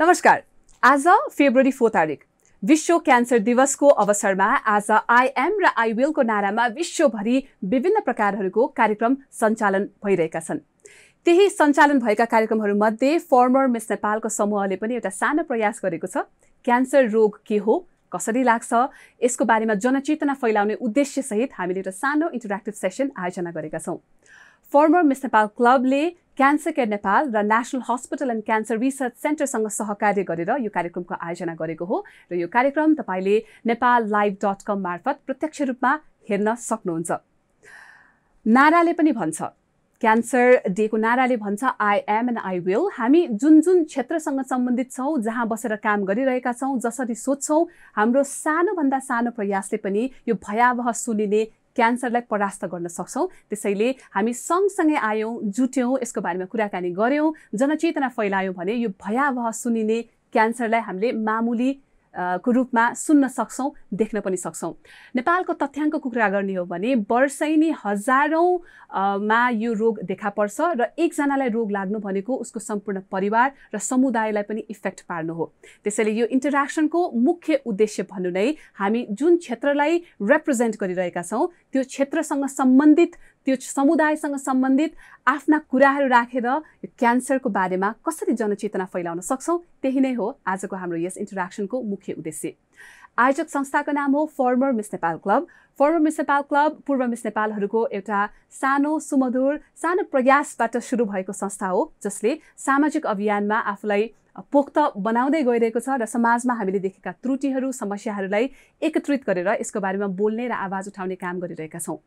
नमस्कार आज February four तारिक विश्व क्यान्सर दिवसको अवसरमा आज आइएम र आइविलको नारामा विश्वभरि विभिन्न प्रकारहरूको कार्यक्रम सञ्चालन भइरहेका छन् त्यही सञ्चालन भएका कार्यक्रमहरूमध्ये फर्मर मिस नेपालको समूहले पनि एउटा सानो प्रयास गरेको छ क्यान्सर रोग के हो कसरी लाग्छ यसको बारेमा जनचेतना फैलाउने उद्देश्यसहित हामीले एउटा सानो इन्टरेक्टिभ सेसन आयोजना गरेका छौँ फर्मर मिस नेपाल क्लबले क्यान्सर केयर नेपाल र national hospital and cancer research सेन्टरसँग सहकार्य गरेर यो कार्यक्रमको आयोजना गरेको हो र यो कार्यक्रम तपाईँले नेपाल लाइभ डट कम मार्फत प्रत्यक्ष रूपमा हेर्न सक्नुहुन्छ नाराले पनि भन्छ क्यान्सर डेको नाराले भन्छ I am and I will हामी जुन जुन क्षेत्रसँग सम्बन्धित छौँ जहाँ बसेर काम गरिरहेका छौँ जसरी सोध्छौँ हाम्रो सानोभन्दा सानो प्रयासले पनि यो भयावह सुनिने क्यान्सरलाई परास्त गर्न सक्छौँ त्यसैले हामी सँगसँगै आयौँ जुट्यौँ यसको बारेमा कुराकानी गऱ्यौँ जनचेतना फैलायौँ भने यो भयावह सुनिने क्यान्सरलाई हामीले मामुली को रूपमा सुन्न सक्छौँ देख्न पनि सक्छौँ नेपालको तथ्याङ्कको कुरा गर्ने हो भने वर्षैनी मा यो रोग देखा पर्छ र एकजनालाई रोग लाग्नु भनेको उसको सम्पूर्ण परिवार र समुदायलाई पनि इफेक्ट पार्नु हो त्यसैले यो इन्टरेक्सनको मुख्य उद्देश्य भन्नु नै हामी जुन क्षेत्रलाई रिप्रेजेन्ट गरिरहेका छौँ त्यो क्षेत्रसँग सम्बन्धित त्यो समुदायसँग सम्बन्धित आफ्ना कुराहरू राखेर यो क्यान्सरको बारेमा कसरी जनचेतना फैलाउन सक्छौँ त्यही नै हो आजको हाम्रो यस इन्टरेक्सनको मुख्य उद्देश्य आयोजक संस्थाको नाम हो former miss Nepal club former miss Nepal club पूर्व मिस नेपालहरूको एउटा सानो सुमधुर सानो प्रयासबाट सुरु भएको संस्था हो जसले सामाजिक अभियानमा आफूलाई पोख्त बनाउँदै गइरहेको छ र समाजमा हामीले देखेका त्रुटिहरू समस्याहरूलाई एकत्रित गरेर यसको बारेमा बोल्ने र आवाज उठाउने काम गरिरहेका छौँ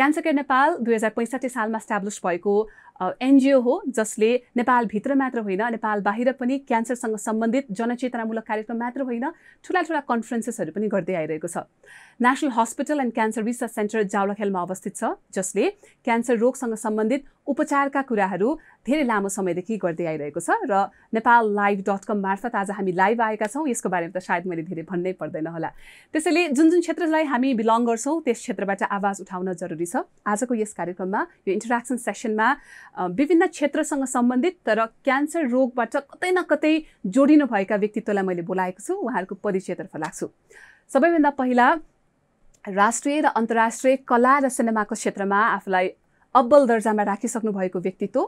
क्यान्सर केयर नेपाल दुई हजार पैँसठी सालमा स्ट्याब्लिस भएको एनजिओ हो जसले नेपालभित्र मात्र होइन नेपाल बाहिर पनि क्यान्सरसँग सम्बन्धित जनचेतनामूलक कार्यक्रम मात्र होइन ठुला ठुला कन्फरेन्सेसहरू पनि गर्दै आइरहेको छ national hospital and cancer research centre जावलाखेलमा अवस्थित छ जसले क्यान्सर रोगसँग सम्बन्धित उपचारका कुराहरू धेरै लामो समयदेखि गर्दै आइरहेको छ र नेपाल लाइभ डट कम मार्फत आज हामी लाइभ आएका छौँ यसको बारेमा त सायद मैले धेरै भन्नै पर्दैन होला त्यसैले जुन जुन क्षेत्रलाई हामी बिलङ गर्छौँ त्यस क्षेत्रबाट आवाज उठाउन जरुरी छ आजको यस कार्यक्रममा यो इन्टरेक्सन सेसनमा विभिन्न क्षेत्रसँग सम्बन्धित तर क्यान्सर रोगबाट कतै न कतै जोडिनुभएका व्यक्तित्वलाई मैले बोलाएको छु उहाँहरूको परिचयतर्फ लाग्छु सबैभन्दा पहिला राष्ट्रिय र अन्तर्राष्ट्रिय कला र सिनेमाको क्षेत्रमा आफूलाई अब्बल दर्जामा राखिसक्नु भएको व्यक्तित्व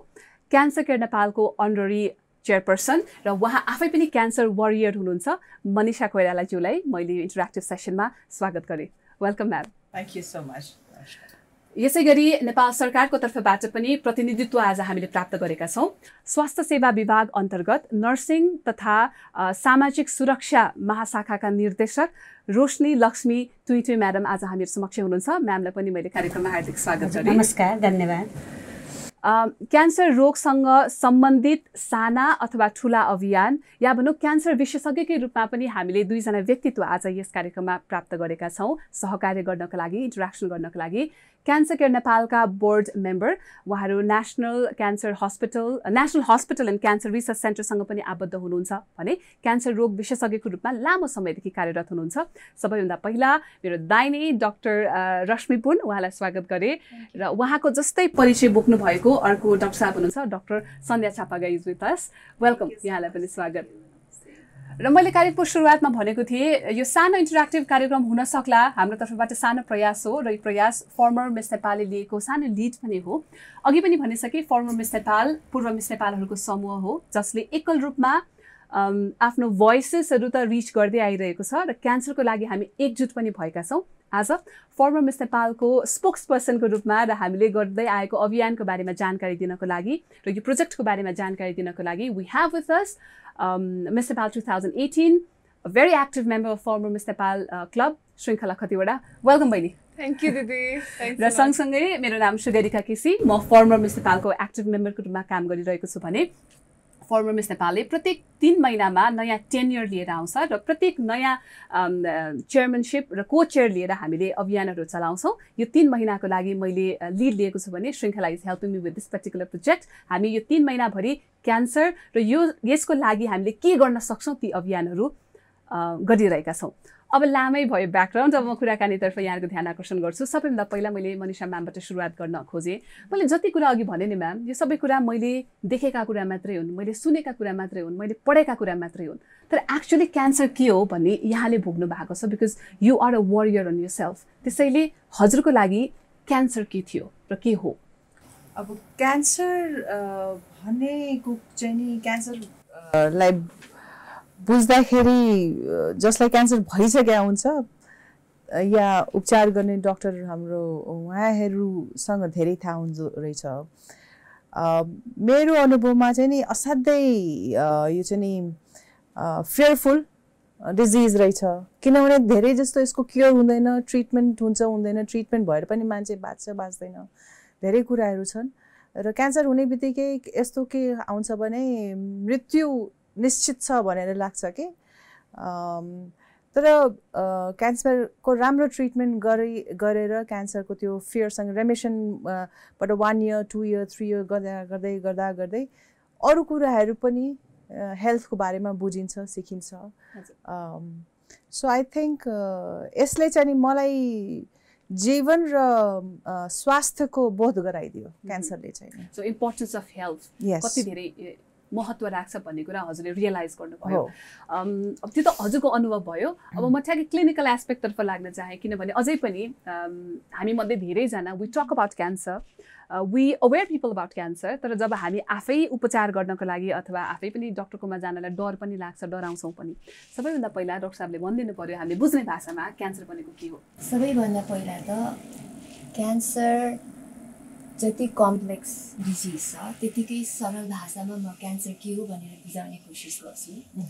क्यान्सर केयर नेपालको अनररी चेयरपर्सन र उहाँ आफै पनि क्यान्सर वरियर हुनुहुन्छ मनिषा कोइरालाज्यूलाई मैले इन्टरेक्टिभ सेसनमा स्वागत गरेँ welcome ma'am thank you so much यसै गरी नेपाल सरकारको तर्फबाट पनि प्रतिनिधित्व आज हामीले प्राप्त गरेका छौँ स्वास्थ्य सेवा विभाग अन्तर्गत नर्सिङ तथा सामाजिक सुरक्षा महाशाखाका निर्देशक रोशनी लक्ष्मी टुइटे म्याडम आज हामीहरू समक्ष हुनुहुन्छ म्यामलाई पनि मैले कार्यक्रममा हार्दिक स्वागत गरेँ नमस्कार धन्यवाद क्यान्सर रोगसँग सम्बन्धित साना अथवा ठुला अभियान या भनौँ क्यान्सर विशेषज्ञकै रूपमा पनि हामीले दुईजना व्यक्तित्व आज यस कार्यक्रममा प्राप्त गरेका छौँ सहकार्य गर्नको लागि इन्टरेक्सन गर्नको लागि क्यान्सर केयर नेपालका बोर्ड मेम्बर उहाँहरू national cancer hospital national hospital and cancer research सेन्टरसँग पनि आबद्ध हुनुहुन्छ भने क्यान्सर रोग विशेषज्ञको रूपमा लामो समयदेखि कार्यरत हुनुहुन्छ सबैभन्दा पहिला मेरो दाहिने डाक्टर रश्मि पुन उहाँलाई स्वागत गरे र उहाँको जस्तै परिचय बोक्नु भएको अर्को डक्टर साहब हुनुहुन्छ डक्टर सन्ध्या छापा गाइज विथ अस वेलकम यहाँलाई पनि स्वागत र मैले कार्यक्रमको सुरुवातमा भनेको थिएँ यो सानो इन्टरेक्टिभ कार्यक्रम हुन सक्ला हाम्रो तर्फबाट सानो प्रयास हो र यो प्रयास फर्मर मिस नेपालले लिएको सानो लिड पनि हो अघि पनि भनिसकेँ फर्मर मिस नेपाल पूर्व मिस नेपालहरूको समूह हो जसले एकल रूपमा आफ्नो भोइसेसहरू त रिच गर्दै आइरहेको छ र क्यान्सरको लागि हामी एकजुट पनि भएका छौँ आज फर्मर मिस नेपालको स्पोक्स पर्सनको रूपमा र हामीले गर्दै आएको अभियानको बारेमा जानकारी दिनको लागि र यो प्रोजेक्टको बारेमा जानकारी दिनको लागि we have with us miss Nepal two thousand eighteen very active member of former miss Nepal club Shrinkhala कतिवटा वेलकम बहिनी थ्याङ्क यू दिदी र सँगसँगै मेरो नाम सुगरिका केसी म फर्मर मिस नेपालको एक्टिभ मेम्बरको रूपमा काम गरिरहेको छु भने फर्मर मिस नेपालले प्रत्येक तिन महिनामा नयाँ टेन्यर लिएर आउँछ र प्रत्येक नयाँ चेयरमेनसिप र को चेयर लिएर हामीले अभियानहरू चलाउँछौँ यो तिन महिनाको लागि मैले लिड लिएको छु भने Shrinkhala is helping me with this particular project हामी यो तिन महिनाभरि क्यान्सर र यो यसको लागि हामीले के गर्न सक्छौँ ती अभियानहरू गरिरहेका छौँ अब लामै भयो ब्याकग्राउन्ड अब म कुराकानीतर्फ यहाँको ध्यान आकर्षण गर्छु सबैभन्दा पहिला मैले मनिषा म्यामबाट सुरुवात गर्न खोजेँ मैले जति कुरा अघि भने नि म्याम यो सबै कुरा मैले देखेका कुरा मात्रै हुन् मैले सुनेका कुरा मात्रै हुन् मैले पढेका कुरा मात्रै हुन् तर एक्चुली क्यान्सर के हो भन्ने यहाँले भोग्नु भएको छ because you are a warrior on yourself त्यसैले हजुरको लागि क्यान्सर के थियो र के हो अब क्यान्सर भनेको चाहिँ नि क्यान्सर लाई बुझ्दाखेरि जसलाई क्यान्सर भइसकेका हुन्छ या उपचार गर्ने डक्टर हाम्रो उहाँहरूसँग धेरै थाहा हुँदो रहेछ मेरो अनुभवमा चाहिँ नि असाध्यै यो चाहिँ नि फियरफुल डिजिज रहेछ किनभने धेरै जस्तो यसको क्योर हुँदैन ट्रिटमेन्ट हुन्छ हुँदैन ट्रिटमेन्ट भएर पनि मान्छे बाँच्छ बाँच्दैन धेरै कुराहरू छन् र क्यान्सर हुने बित्तिकै यस्तो के आउँछ भने मृत्यु निश्चित छ भनेर लाग्छ कि तर क्यान्सरको राम्रो ट्रिटमेन्ट गरी गरेर क्यान्सरको त्यो फियरसँग रेमेसनबाट one year two year three year गर्दा गर्दै गर्दा गर्दै अरू कुराहरू पनि हेल्थको बारेमा बुझिन्छ सिकिन्छ सो आई थिङ्क यसले चाहिँ मलाई जीवन र स्वास्थ्यको बोध गराइदियो क्यान्सरले चाहिँ सो इम्पोर्टेन्स अफ हेल्थ कति धेरै महत्त्व राख्छ भन्ने कुरा हजुरले रियलाइज गर्नुभयो अब त्यो त हजुरको अनुभव भयो अब म ठ्याक्कै क्लिनिकल एस्पेक्टतर्फ लाग्न चाहेँ किनभने अझै पनि हामीमध्ये धेरैजना we talk about cancer we aware people about cancer तर जब हामी आफै उपचार गर्नको लागि अथवा आफै पनि डक्टरकोमा जानलाई डर पनि लाग्छ डराउँछौँ पनि सबैभन्दा पहिला डक्टर साहबले भनिदिनु पऱ्यो हामीले बुझ्ने भाषामा क्यान्सर भनेको के हो सबैभन्दा पहिला त क्यान्सर जति कम्प्लेक्स डिजिज छ त्यतिकै सरल भाषामा म क्यान्सर के हो भनेर बुझाउने कोसिस गर्छु mm.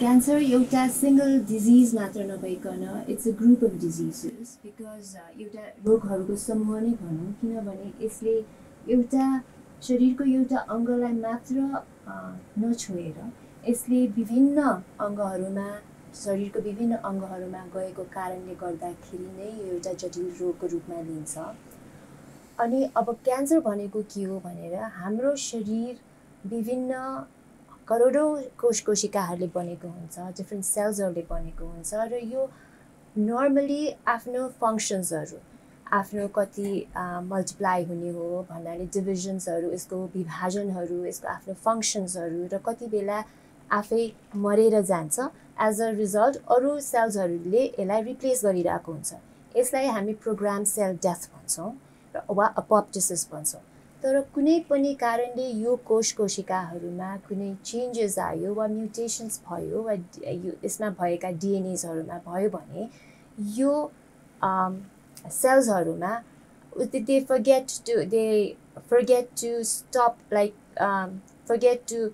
क्यान्सर एउटा सिङ्गल डिजिज मात्र नभइकन it's a group of diseases because एउटा रोगहरूको समूह नै भनौँ किनभने यसले एउटा शरीरको एउटा अङ्गलाई मात्र नछोएर यसले विभिन्न अङ्गहरूमा शरीरको विभिन्न अङ्गहरूमा गएको कारणले गर्दाखेरि नै एउटा जटिल रोगको रूपमा लिन्छ अनि अब क्यान्सर भनेको के हो भनेर हाम्रो शरीर विभिन्न करोडौँ कोष कोशिकाहरूले बनेको हुन्छ डिफ्रेन्ट सेल्सहरूले बनेको हुन्छ र यो नर्मली आफ्नो फङ्सन्सहरू आफ्नो कति मल्टिप्लाई हुने हो भन्नाले डिभिजन्सहरू यसको विभाजनहरू यसको आफ्नो फङ्सन्सहरू र कति बेला आफै मरेर जान्छ एज अ रिजल्ट अरू सेल्सहरूले यसलाई रिप्लेस गरिरहेको हुन्छ यसलाई हामी प्रोग्राम सेल डेथ भन्छौँ वा अपप्टिसिस भन्छौँ तर कुनै पनि कारणले यो कोष कोशिकाहरूमा कुनै चेन्जेस आयो वा म्युटेसन्स भयो वा यसमा भएका डिएनएजहरूमा भयो भने यो सेल्सहरूमा they forget to they forget to stop like forget to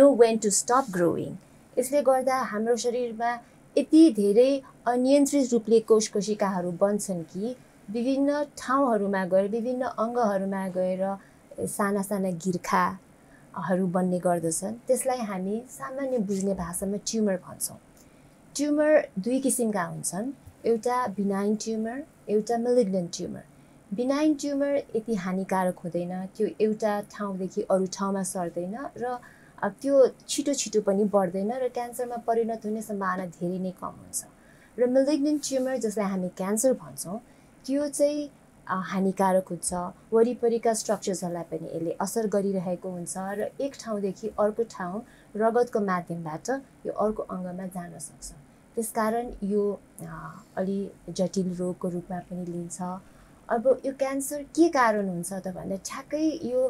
know when to stop growing यसले गर्दा हाम्रो शरीरमा यति धेरै अनियन्त्रित रूपले कोष कोशिकाहरू बन्छन् कि विभिन्न ठाउँहरूमा गएर विभिन्न अङ्गहरूमा गएर साना साना गिर्खाहरू बन्ने गर्दछन् त्यसलाई हामी सामान्य बुझ्ने भाषामा ट्युमर भन्छौँ ट्युमर दुई किसिमका हुन्छन् एउटा बिनाइन ट्युमर एउटा मेलिग्नेन्ट ट्युमर बिनाइन ट्युमर यति हानिकारक हुँदैन त्यो एउटा ठाउँदेखि अरू ठाउँमा सर्दैन र त्यो छिटो छिटो पनि बढ्दैन र क्यान्सरमा परिणत हुने सम्भावना धेरै नै कम हुन्छ र मेलिग्नेन्ट ट्युमर जसलाई हामी क्यान्सर भन्छौँ त्यो चाहिँ हानिकारक हुन्छ वरिपरिका स्ट्रक्चर्सहरूलाई पनि यसले असर गरिरहेको हुन्छ र एक ठाउँदेखि अर्को ठाउँ रगतको माध्यमबाट यो अर्को अङ्गमा जान सक्छ त्यसकारण यो अलि जटिल रोगको रूपमा पनि लिन्छ अब यो क्यान्सर के कारण हुन्छ त भन्दा ठ्याक्कै यो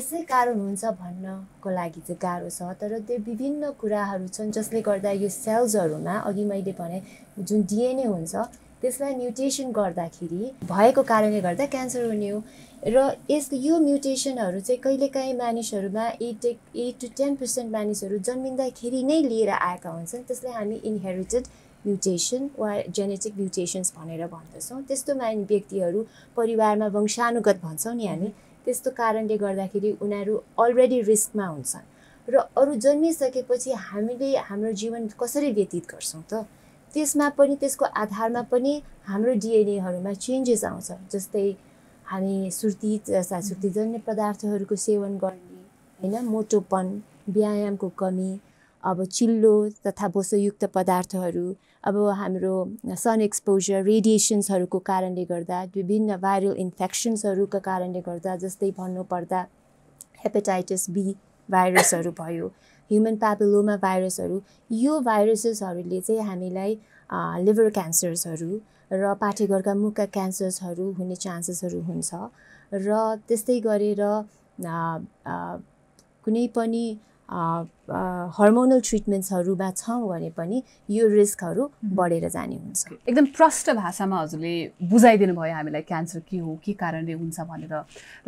यसै कारण हुन्छ भन्नको लागि चाहिँ गाह्रो छ तर त्यो विभिन्न कुराहरू छन् जसले गर्दा यो सेल्सहरूमा अघि मैले भने जुन डिएनए हुन्छ त्यसलाई म्युटेसन गर्दाखेरि भएको कारणले गर्दा क्यान्सर हुने हो र यस यो म्युटेसनहरू चाहिँ कहिलेकाहीँ मानिसहरूमा eight eight to ten percent मानिसहरू जन्मिँदाखेरि नै लिएर आएका हुन्छन् त्यसलाई हामी इन्हेरिटेड म्युटेसन वा जेनेटिक म्युटेसन्स भनेर भन्दछौँ त्यस्तो मान व्यक्तिहरू परिवारमा वंशानुगत भन्छौँ नि हामी त्यस्तो कारणले गर्दाखेरि उनीहरू अलरेडी रिस्कमा हुन्छन् र अरू जन्मिसकेपछि हामीले हाम्रो जीवन कसरी व्यतीत गर्छौँ त त्यसमा पनि त्यसको आधारमा पनि हाम्रो डिएनएहरूमा चेन्जेस आउँछ जस्तै हामी सुर्ती जस्ता सुर्तीजन्य पदार्थहरूको सेवन गर्ने होइन मोटोपन व्यायामको कमी अब चिल्लो तथा बोसोयुक्त पदार्थहरू अब हाम्रो सन एक्सपोजर रेडिएसन्सहरूको कारणले गर्दा विभिन्न भाइरल इन्फेक्सन्सहरूको कारणले गर्दा जस्तै भन्नुपर्दा हेपाटाइटिस बी भाइरसहरू भयो ह्युमन प्यापिलोमा भाइरसहरू यो भाइरसेसहरूले चाहिँ हामीलाई लिभर क्यान्सर्सहरू र पाठेघरका मुखका क्यान्सर्सहरू हुने चान्सेसहरू हुन्छ र त्यस्तै गरेर कुनै पनि हर्मोनल ट्रिटमेन्ट्सहरूमा छौँ भने पनि यो रिस्कहरू बढेर जाने हुन्छ एकदम प्रष्ट भाषामा हजुरले बुझाइदिनु भयो हामीलाई क्यान्सर के हो के कारणले हुन्छ भनेर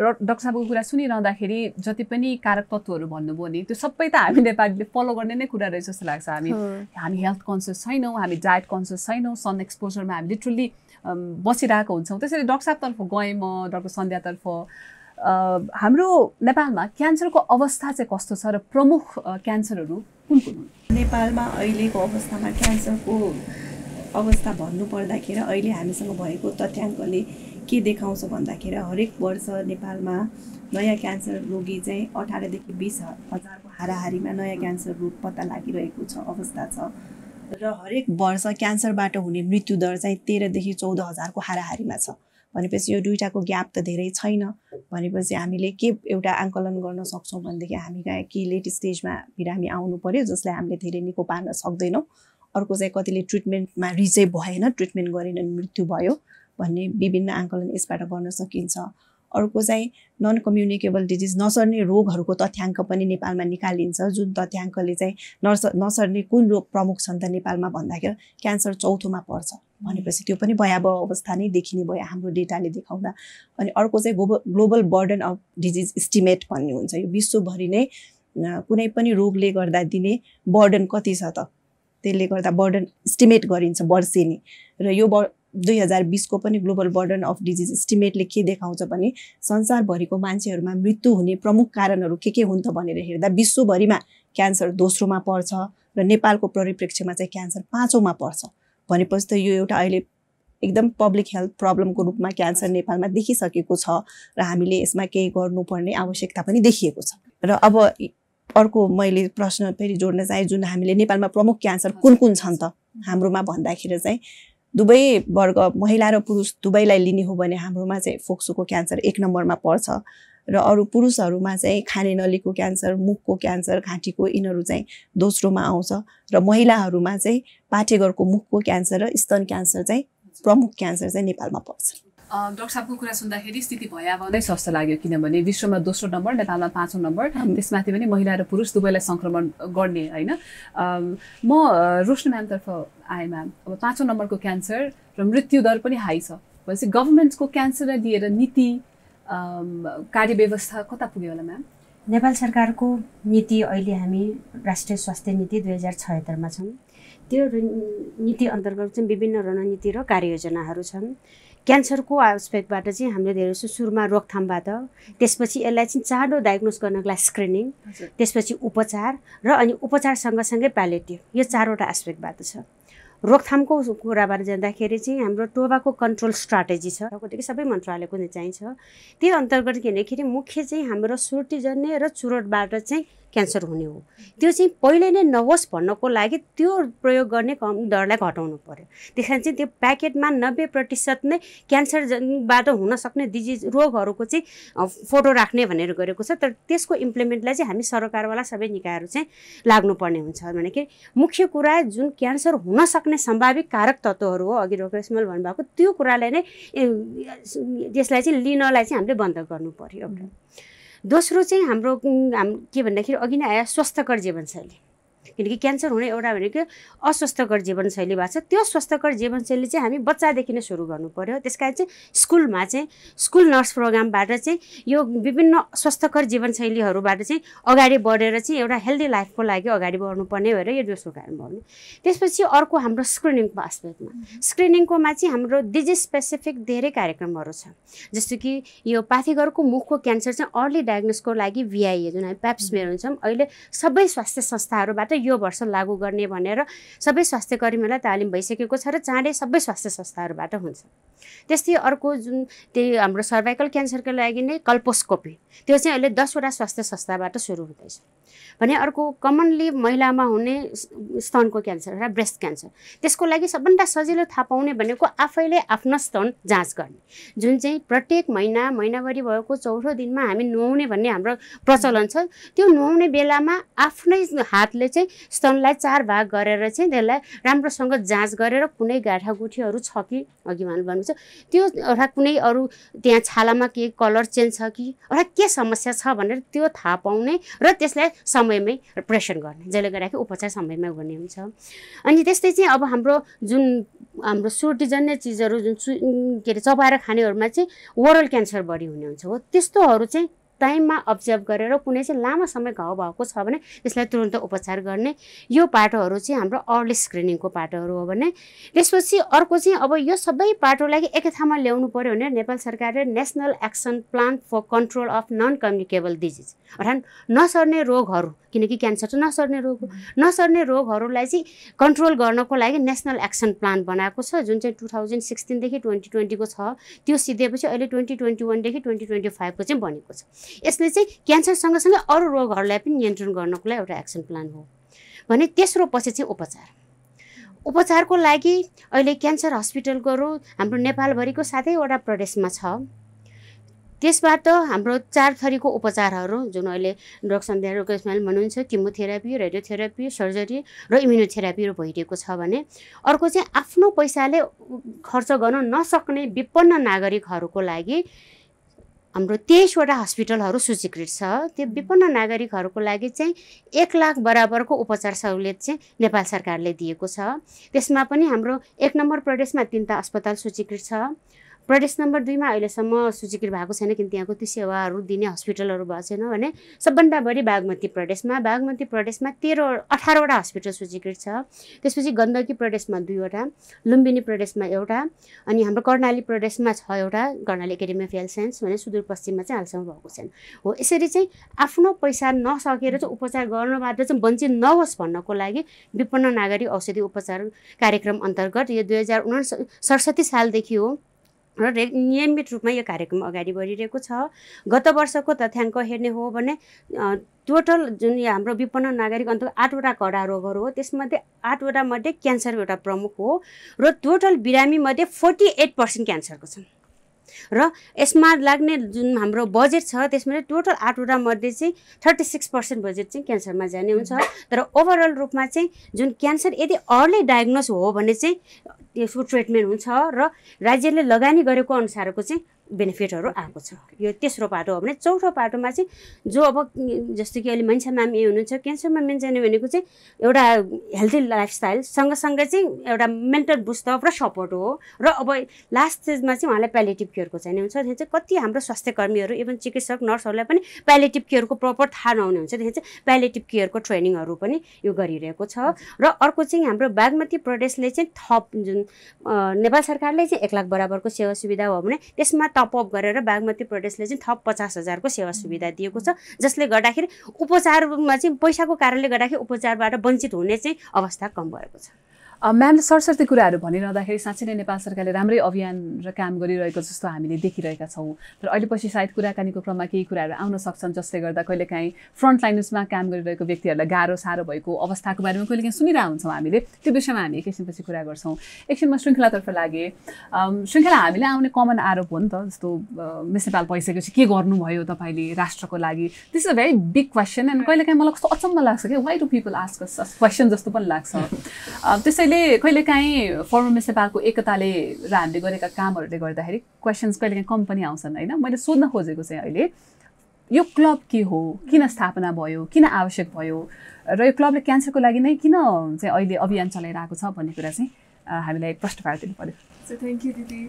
र डक्टर साहबको कुरा सुनिरहँदाखेरि जति पनि कारक तत्त्वहरू भन्नुभयो नि त्यो सबै त हामी नेपालीले फलो गर्ने नै कुरा रहेछ जस्तो लाग्छ हामी हामी हेल्थ कन्सियस छैनौँ हामी डायट कन्सियस छैनौँ सन एक्सपोजरमा हामी लिट्रली बसिरहेको हुन्छौँ त्यसरी डक्टर साहबतर्फ गएँ म डक्टर सन्ध्यातर्फ हाम्रो नेपालमा क्यान्सरको अवस्था चाहिँ कस्तो छ र प्रमुख क्यान्सरहरू कुन कुन हुन् नेपालमा अहिलेको अवस्थामा क्यान्सरको अवस्था भन्नुपर्दाखेरि अहिले हामीसँग भएको तथ्याङ्कले के देखाउँछ भन्दाखेरि हरेक वर्ष नेपालमा नयाँ क्यान्सर रोगी चाहिँ अठारदेखि बिस हजारको हाराहारीमा नयाँ क्यान्सर रोग पत्ता लागिरहेको छ अवस्था छ र हरेक वर्ष क्यान्सरबाट हुने मृत्युदर चाहिँ तेह्रदेखि चौध हजारको हाराहारीमा छ भनेपछि यो दुइटाको ग्याप त धेरै छैन भनेपछि हामीले के एउटा आङ्कलन गर्न सक्छौँ भनेदेखि हामी कहाँ केही लेट स्टेजमा बिरामी आउनु पऱ्यो जसलाई हामीले धेरै निको पार्न सक्दैनौँ अर्को चाहिँ कतिले ट्रिटमेन्टमा रिचै भएन ट्रिटमेन्ट गरेन मृत्यु भयो भन्ने विभिन्न आङ्कलन यसबाट गर्न सकिन्छ अर्को चाहिँ नन कम्युनिकेबल डिजिज नसर्ने रोगहरूको तथ्याङ्क पनि नेपालमा निकालिन्छ जुन तथ्याङ्कले चाहिँ नर्स नसर्ने कुन रोग प्रमुख छन् त नेपालमा भन्दाखेरि क्यान्सर चौथोमा पर्छ भनेपछि त्यो पनि भयावह अवस्था नै देखिने भयो हाम्रो डेटाले देखाउँदा अनि अर्को चाहिँ global global burden of disease estimate भन्ने हुन्छ यो विश्वभरि नै कुनै पनि रोगले गर्दा दिने बर्डन कति छ त त्यसले गर्दा बर्डन इस्टिमेट गरिन्छ वर्षे नै र यो ब दुई हजार बिसको पनि ग्लोबल बर्डन अफ डिजिज इस्टिमेटले के देखाउँछ भने संसारभरिको मान्छेहरूमा मृत्यु हुने प्रमुख कारणहरू के के हुन् त भनेर हेर्दा विश्वभरिमा क्यान्सर दोस्रोमा पर्छ र नेपालको परिप्रेक्ष्यमा चाहिँ क्यान्सर पाँचौँमा पर्छ भनेपछि त यो एउटा अहिले एकदम पब्लिक हेल्थ प्रब्लमको रूपमा क्यान्सर नेपालमा देखिसकेको छ र हामीले यसमा केही गर्नुपर्ने आवश्यकता पनि देखिएको छ र अब अर्को मैले प्रश्न फेरि जोड्न चाहेँ जुन हामीले नेपालमा प्रमुख क्यान्सर कुन कुन छन् त हाम्रोमा भन्दाखेरि चाहिँ दुवै वर्ग महिला र पुरुष दुवैलाई लिने हो भने हाम्रोमा चाहिँ फोक्सोको क्यान्सर एक नम्बरमा पर्छ र अरू पुरुषहरूमा चाहिँ खाने नलीको क्यान्सर मुखको क्यान्सर घाँटीको यिनीहरू चाहिँ दोस्रोमा आउँछ र महिलाहरूमा चाहिँ पाठेघरको मुखको क्यान्सर र स्तन क्यान्सर चाहिँ प्रमुख क्यान्सर चाहिँ नेपालमा पर्छ डक्टर साहबको कुरा सुन्दाखेरि स्थिति भयावह नै सस्तो लाग्यो किनभने विश्वमा दोस्रो नम्बर नेपालमा पाँचौँ नम्बर त्यसमाथि पनि महिला र पुरुष दुवैलाई सङ्क्रमण गर्ने होइन म रोशनी म्यामतर्फ आएँ म्याम अब पाँचौँ नम्बरको क्यान्सर र मृत्युदर पनि हाई छ भनेपछि गभर्मेन्टको क्यान्सरलाई लिएर नीति कार्य व्यवस्था कता पुग्यो होला म्याम नेपाल सरकारको नीति अहिले हामी राष्ट्रिय स्वास्थ्य नीति दुई हजार छयत्तरमा छौँ त्यो नीति अन्तर्गत चाहिँ विभिन्न रणनीति र कार्ययोजनाहरू छन् क्यान्सरको आस्पेक्टबाट चाहिँ हामीले धेरै जस्तो सुरुमा रोकथामबाट त्यसपछि यसलाई चाहिँ चाँडो डायग्नोस गर्नको लागि स्क्रिनिङ त्यसपछि उपचार र अनि उपचार सँगसँगै प्यालेटिभ यो चारवटा आस्पेक्टबाट छ रोकथामको कुराबारे जाँदाखेरि चाहिँ हाम्रो टोबाको कन्ट्रोल स्ट्राटेजी छ सबै मन्त्रालयको नै चाहिन्छ त्यही अन्तर्गत के भन्दाखेरि मुख्य चाहिँ हाम्रो सुर्तीजन्य र चुरोटबाट चाहिँ क्यान्सर हुने हो त्यो चाहिँ पहिले नै नहोस् भन्नको लागि त्यो प्रयोग गर्ने कम दरलाई घटाउनु पऱ्यो त्यस कारण चाहिँ त्यो प्याकेटमा नब्बे प्रतिशत नै क्यान्सर क्यान्सरबाट हुनसक्ने डिजिज रोगहरूको चाहिँ फोटो राख्ने भनेर गरेको छ तर त्यसको इम्प्लिमेन्टलाई चाहिँ हामी सरकारवाला सबै निकायहरू चाहिँ लाग्नुपर्ने हुन्छ भने कि मुख्य कुरा जुन क्यान्सर हुनसक्ने सम्भावित कारक तत्त्वहरू हो अघि रोकेसमल भन्नुभएको त्यो कुरालाई नै त्यसलाई चाहिँ लिनलाई चाहिँ हामीले बन्द गर्नु पऱ्यो एउटा दोस्रो चाहिँ हाम्रो हाम के भन्दाखेरि अघि नै आयो स्वस्थकर जीवनशैली किनकि क्यान्सर हुने एउटा भनेको अस्वस्थकर जीवनशैली भएको छ त्यो स्वस्थकर जीवनशैली चाहिँ हामी बच्चादेखि नै सुरु गर्नु पऱ्यो त्यस कारण चाहिँ स्कुलमा चाहिँ स्कुल नर्स प्रोग्रामबाट चाहिँ यो विभिन्न स्वस्थकर जीवनशैलीहरूबाट चाहिँ अगाडि बढेर चाहिँ एउटा हेल्दी लाइफको लागि अगाडि बढ्नुपर्ने भएर यो दोस्रो कारण भयो त्यसपछि अर्को हाम्रो स्क्रिनिङको आस्पेक्टमा स्क्रिनिङकोमा चाहिँ हाम्रो डिजिज स्पेसिफिक धेरै कार्यक्रमहरू छ जस्तो कि यो पाथीघरको मुखको क्यान्सर चाहिँ अर्ली डायग्नोसको लागि भिआइए जुन हामी प्याप्समेयर हुन्छौँ अहिले सबै स्वास्थ्य संस्थाहरूबाट मात्रै यो वर्ष लागू गर्ने भनेर सबै स्वास्थ्य कर्मीहरूलाई तालिम भइसकेको छ र चाँडै सबै स्वास्थ्य संस्थाहरूबाट हुन्छ त्यस्तै अर्को जुन त्यही हाम्रो सर्भाइकल क्यान्सरको लागि नै कल्पोस्कोपी त्यो चाहिँ अहिले दसवटा स्वास्थ्य संस्थाबाट सुरु हुँदैछ भने अर्को कमनली महिलामा हुने स्तनको क्यान्सर र ब्रेस्ट क्यान्सर त्यसको लागि सबभन्दा सजिलो थाहा पाउने भनेको आफैले आफ्नो स्तन जाँच गर्ने जुन चाहिँ प्रत्येक महिना महिनाभरि भएको चौथो दिनमा हामी नुहाउने भन्ने हाम्रो प्रचलन छ त्यो नुहाउने बेलामा आफ्नै हातले चाहिँ स्तनलाई चार भाग गरेर चाहिँ त्यसलाई राम्रोसँग जाँच गरेर कुनै गाठागुठीहरू छ कि अघि उहाँले छ त्यो एउटा कुनै अरू त्यहाँ छालामा के कलर चेन्ज छ कि एउटा के समस्या छ भनेर त्यो थाहा पाउने र त्यसलाई समयमै प्रेसन गर्ने जसले गर्दाखेरि उपचार समयमै हुने हुन्छ अनि त्यस्तै चाहिँ अब हाम्रो जुन हाम्रो सुर्टिजन्य चिजहरू जुन के अरे चपाएर खानेहरूमा चाहिँ ओरल क्यान्सर बढी हुने हुन्छ हो त्यस्तोहरू चाहिँ टाइममा अब्जर्भ गरेर कुनै चाहिँ लामो समय घाउ भएको छ भने त्यसलाई तुरन्त उपचार गर्ने यो पाटोहरू चाहिँ हाम्रो अर्ली स्क्रिनिङको पाटोहरू हो भने त्यसपछि अर्को चाहिँ अब यो सबै पाटोलाई एकै ठाउँमा ल्याउनु पऱ्यो भने नेपाल सरकारले national action plan for control of non communicable disease अर्थात् नसर्ने रोगहरू किनकि क्यान्सर चाहिँ नसर्ने रोग हो नसर्ने रोगहरूलाई चाहिँ कन्ट्रोल गर्नको लागि नेसनल एक्सन प्लान बनाएको छ जुन चाहिँ टु थाउजन्ड सिक्सटिनदेखि ट्वेन्टी ट्वेन्टीको छ त्यो सिधेपछि अहिले ट्वेन्टी ट्वेन्टी वानदेखि ट्वेन्टी ट्वेन्टी फाइभको चाहिँ बनेको छ यसले चाहिँ क्यान्सर सँगसँगै अरू रोगहरूलाई पनि नियन्त्रण गर्नको लागि एउटा एक्सन प्लान हो भने तेस्रो पछि चाहिँ उपचार उपचारको लागि अहिले क्यान्सर हस्पिटलकोहरू हाम्रो नेपालभरिको सातैवटा प्रदेशमा छ त्यसबाट हाम्रो चार थरीको उपचारहरू जुन अहिले डक्टर सन्ध्या भन्नुहुन्छ किमोथेरापी रेडियोथेरापी सर्जरी र इम्युनोथेरापीहरू भइरहेको छ भने अर्को चाहिँ आफ्नो पैसाले खर्च गर्न नसक्ने विपन्न नागरिकहरूको लागि हाम्रो तेइसवटा हस्पिटलहरू सूचीकृत छ त्यो विपन्न नागरिकहरूको लागि चाहिँ एक लाख बराबरको उपचार सहुलियत चाहिँ नेपाल सरकारले दिएको छ त्यसमा पनि हाम्रो एक नम्बर प्रदेशमा तिनवटा अस्पताल सूचीकृत छ प्रदेश नम्बर दुईमा अहिलेसम्म सूचीकृत भएको छैन किन त्यहाँको त्यो सेवाहरू दिने हस्पिटलहरू भएको छैन भने सबभन्दा बढी बागमती प्रदेशमा बागमती प्रदेशमा तेह्र अठारवटा हस्पिटल सूचीकृत छ त्यसपछि गण्डकी प्रदेशमा दुईवटा लुम्बिनी प्रदेशमा एउटा अनि हाम्रो कर्णाली प्रदेशमा छ एउटा Karnali academy of health science भने सुदूरपश्चिममा चाहिँ हालसम्म भएको छैन हो यसरी चाहिँ आफ्नो पैसा नसकेर चाहिँ उपचार गर्नबाट चाहिँ वञ्चित नहोस् भन्नको लागि विपन्न नागरिक औषधि उपचार कार्यक्रम अन्तर्गत यो दुई हजार उना सडसठी सालदेखि हो र नियमित रूपमा यो कार्यक्रम अगाडि बढिरहेको छ गत वर्षको तथ्याङ्क हेर्ने हो भने टोटल जुन यो हाम्रो विपन्न नागरिक अन्त आठवटा कडा रोगहरू हो त्यसमध्ये आठवटा मध्ये क्यान्सर एउटा प्रमुख हो र टोटल बिरामीमध्ये फोर्टी एट पर्सेन्ट क्यान्सरको छन् र यसमा लाग्ने जुन हाम्रो बजेट छ त्यसमा टोटल आठवटा मध्ये चाहिँ थर्टी सिक्स पर्सेन्ट बजेट चाहिँ क्यान्सरमा जाने हुन्छ तर ओभरअल रूपमा चाहिँ जुन क्यान्सर यदि अर्ली डायग्नोस हो भने चाहिँ त्यसको ट्रिटमेन्ट हुन्छ र राज्यले लगानी गरेको अनुसारको चाहिँ बेनिफिटहरू आएको छ यो तेस्रो पाटो हो भने चौथो पाटोमा चाहिँ जो अब जस्तो कि अहिले मान्छे माम ए हुनुहुन्छ क्यान्सरमा मेन मेन्जाने भनेको चाहिँ एउटा हेल्दी लाइफस्टाइल सँगसँगै चाहिँ एउटा मेन्टल बुस्टअप र सपोर्ट हो र अब लास्ट स्टेजमा चाहिँ उहाँलाई प्यालेटिभ केयरको चाहिने हुन्छ त्यहाँ चाहिँ कति हाम्रो स्वास्थ्य कर्मीहरू इभन चिकित्सक नर्सहरूलाई पनि प्यालेटिभ केयरको प्रपर थाहा नहुने हुन्छ त्यहाँ चाहिँ प्यालेटिभ केयरको ट्रेनिङहरू पनि यो गरिरहेको छ र अर्को चाहिँ हाम्रो बागमती प्रदेशले चाहिँ थप जुन नेपाल सरकारले चाहिँ एक लाख बराबरको सेवा सुविधा हो भने त्यसमा टपअप गरेर बागमती प्रदेशले चाहिँ थप पचास हजारको सेवा सुविधा दिएको छ जसले गर्दाखेरि उपचारमा चाहिँ पैसाको कारणले गर्दाखेरि उपचारबाट वञ्चित हुने चाहिँ अवस्था कम भएको छ म्यामले सरस्वती कुराहरू भनिरहँदाखेरि साँच्चै नै नेपाल सरकारले राम्रै अभियान र काम गरिरहेको जस्तो हामीले देखिरहेका छौँ तर अहिले पछि सायद कुराकानीको क्रममा केही कुराहरू आउन सक्छन् जसले गर्दा कहिलेकाहीँ फ्रन्ट लाइनर्समा काम गरिरहेको व्यक्तिहरूलाई गाह्रो साह्रो भएको अवस्थाको बारेमा कहिलेकाहीँ सुनिरहेको हुन्छौँ हामीले त्यो विषयमा हामी एकैछिनपछि कुरा गर्छौँ एकछिनमा श्रृङ्खलातर्फ लागे श्रृङ्खला हामीले आउने कमन आरोप हो नि त जस्तो मिस नेपाल भइसकेपछि के गर्नुभयो तपाईँले राष्ट्रको लागि this is a very big question and कहिलेकाहीँ मलाई कस्तो अचम्म लाग्छ कि why do people ask question जस्तो पनि लाग्छ त्यसैले कहिले कहिले काहीँ फर्मेस नेपालको एकताले र हामीले गरेका कामहरूले गर्दाखेरि क्वेसन्स कहिले काहीँ कम पनि आउँछन् होइन मैले सोध्न खोजेको चाहिँ अहिले यो क्लब के हो किन स्थापना भयो किन आवश्यक भयो र यो क्लबले क्यान्सरको लागि नै किन चाहिँ अहिले अभियान चलाइरहेको छ भन्ने कुरा चाहिँ हामीलाई प्रश्न पार्दिनु पऱ्यो सो थ्याङ्क यू दिदी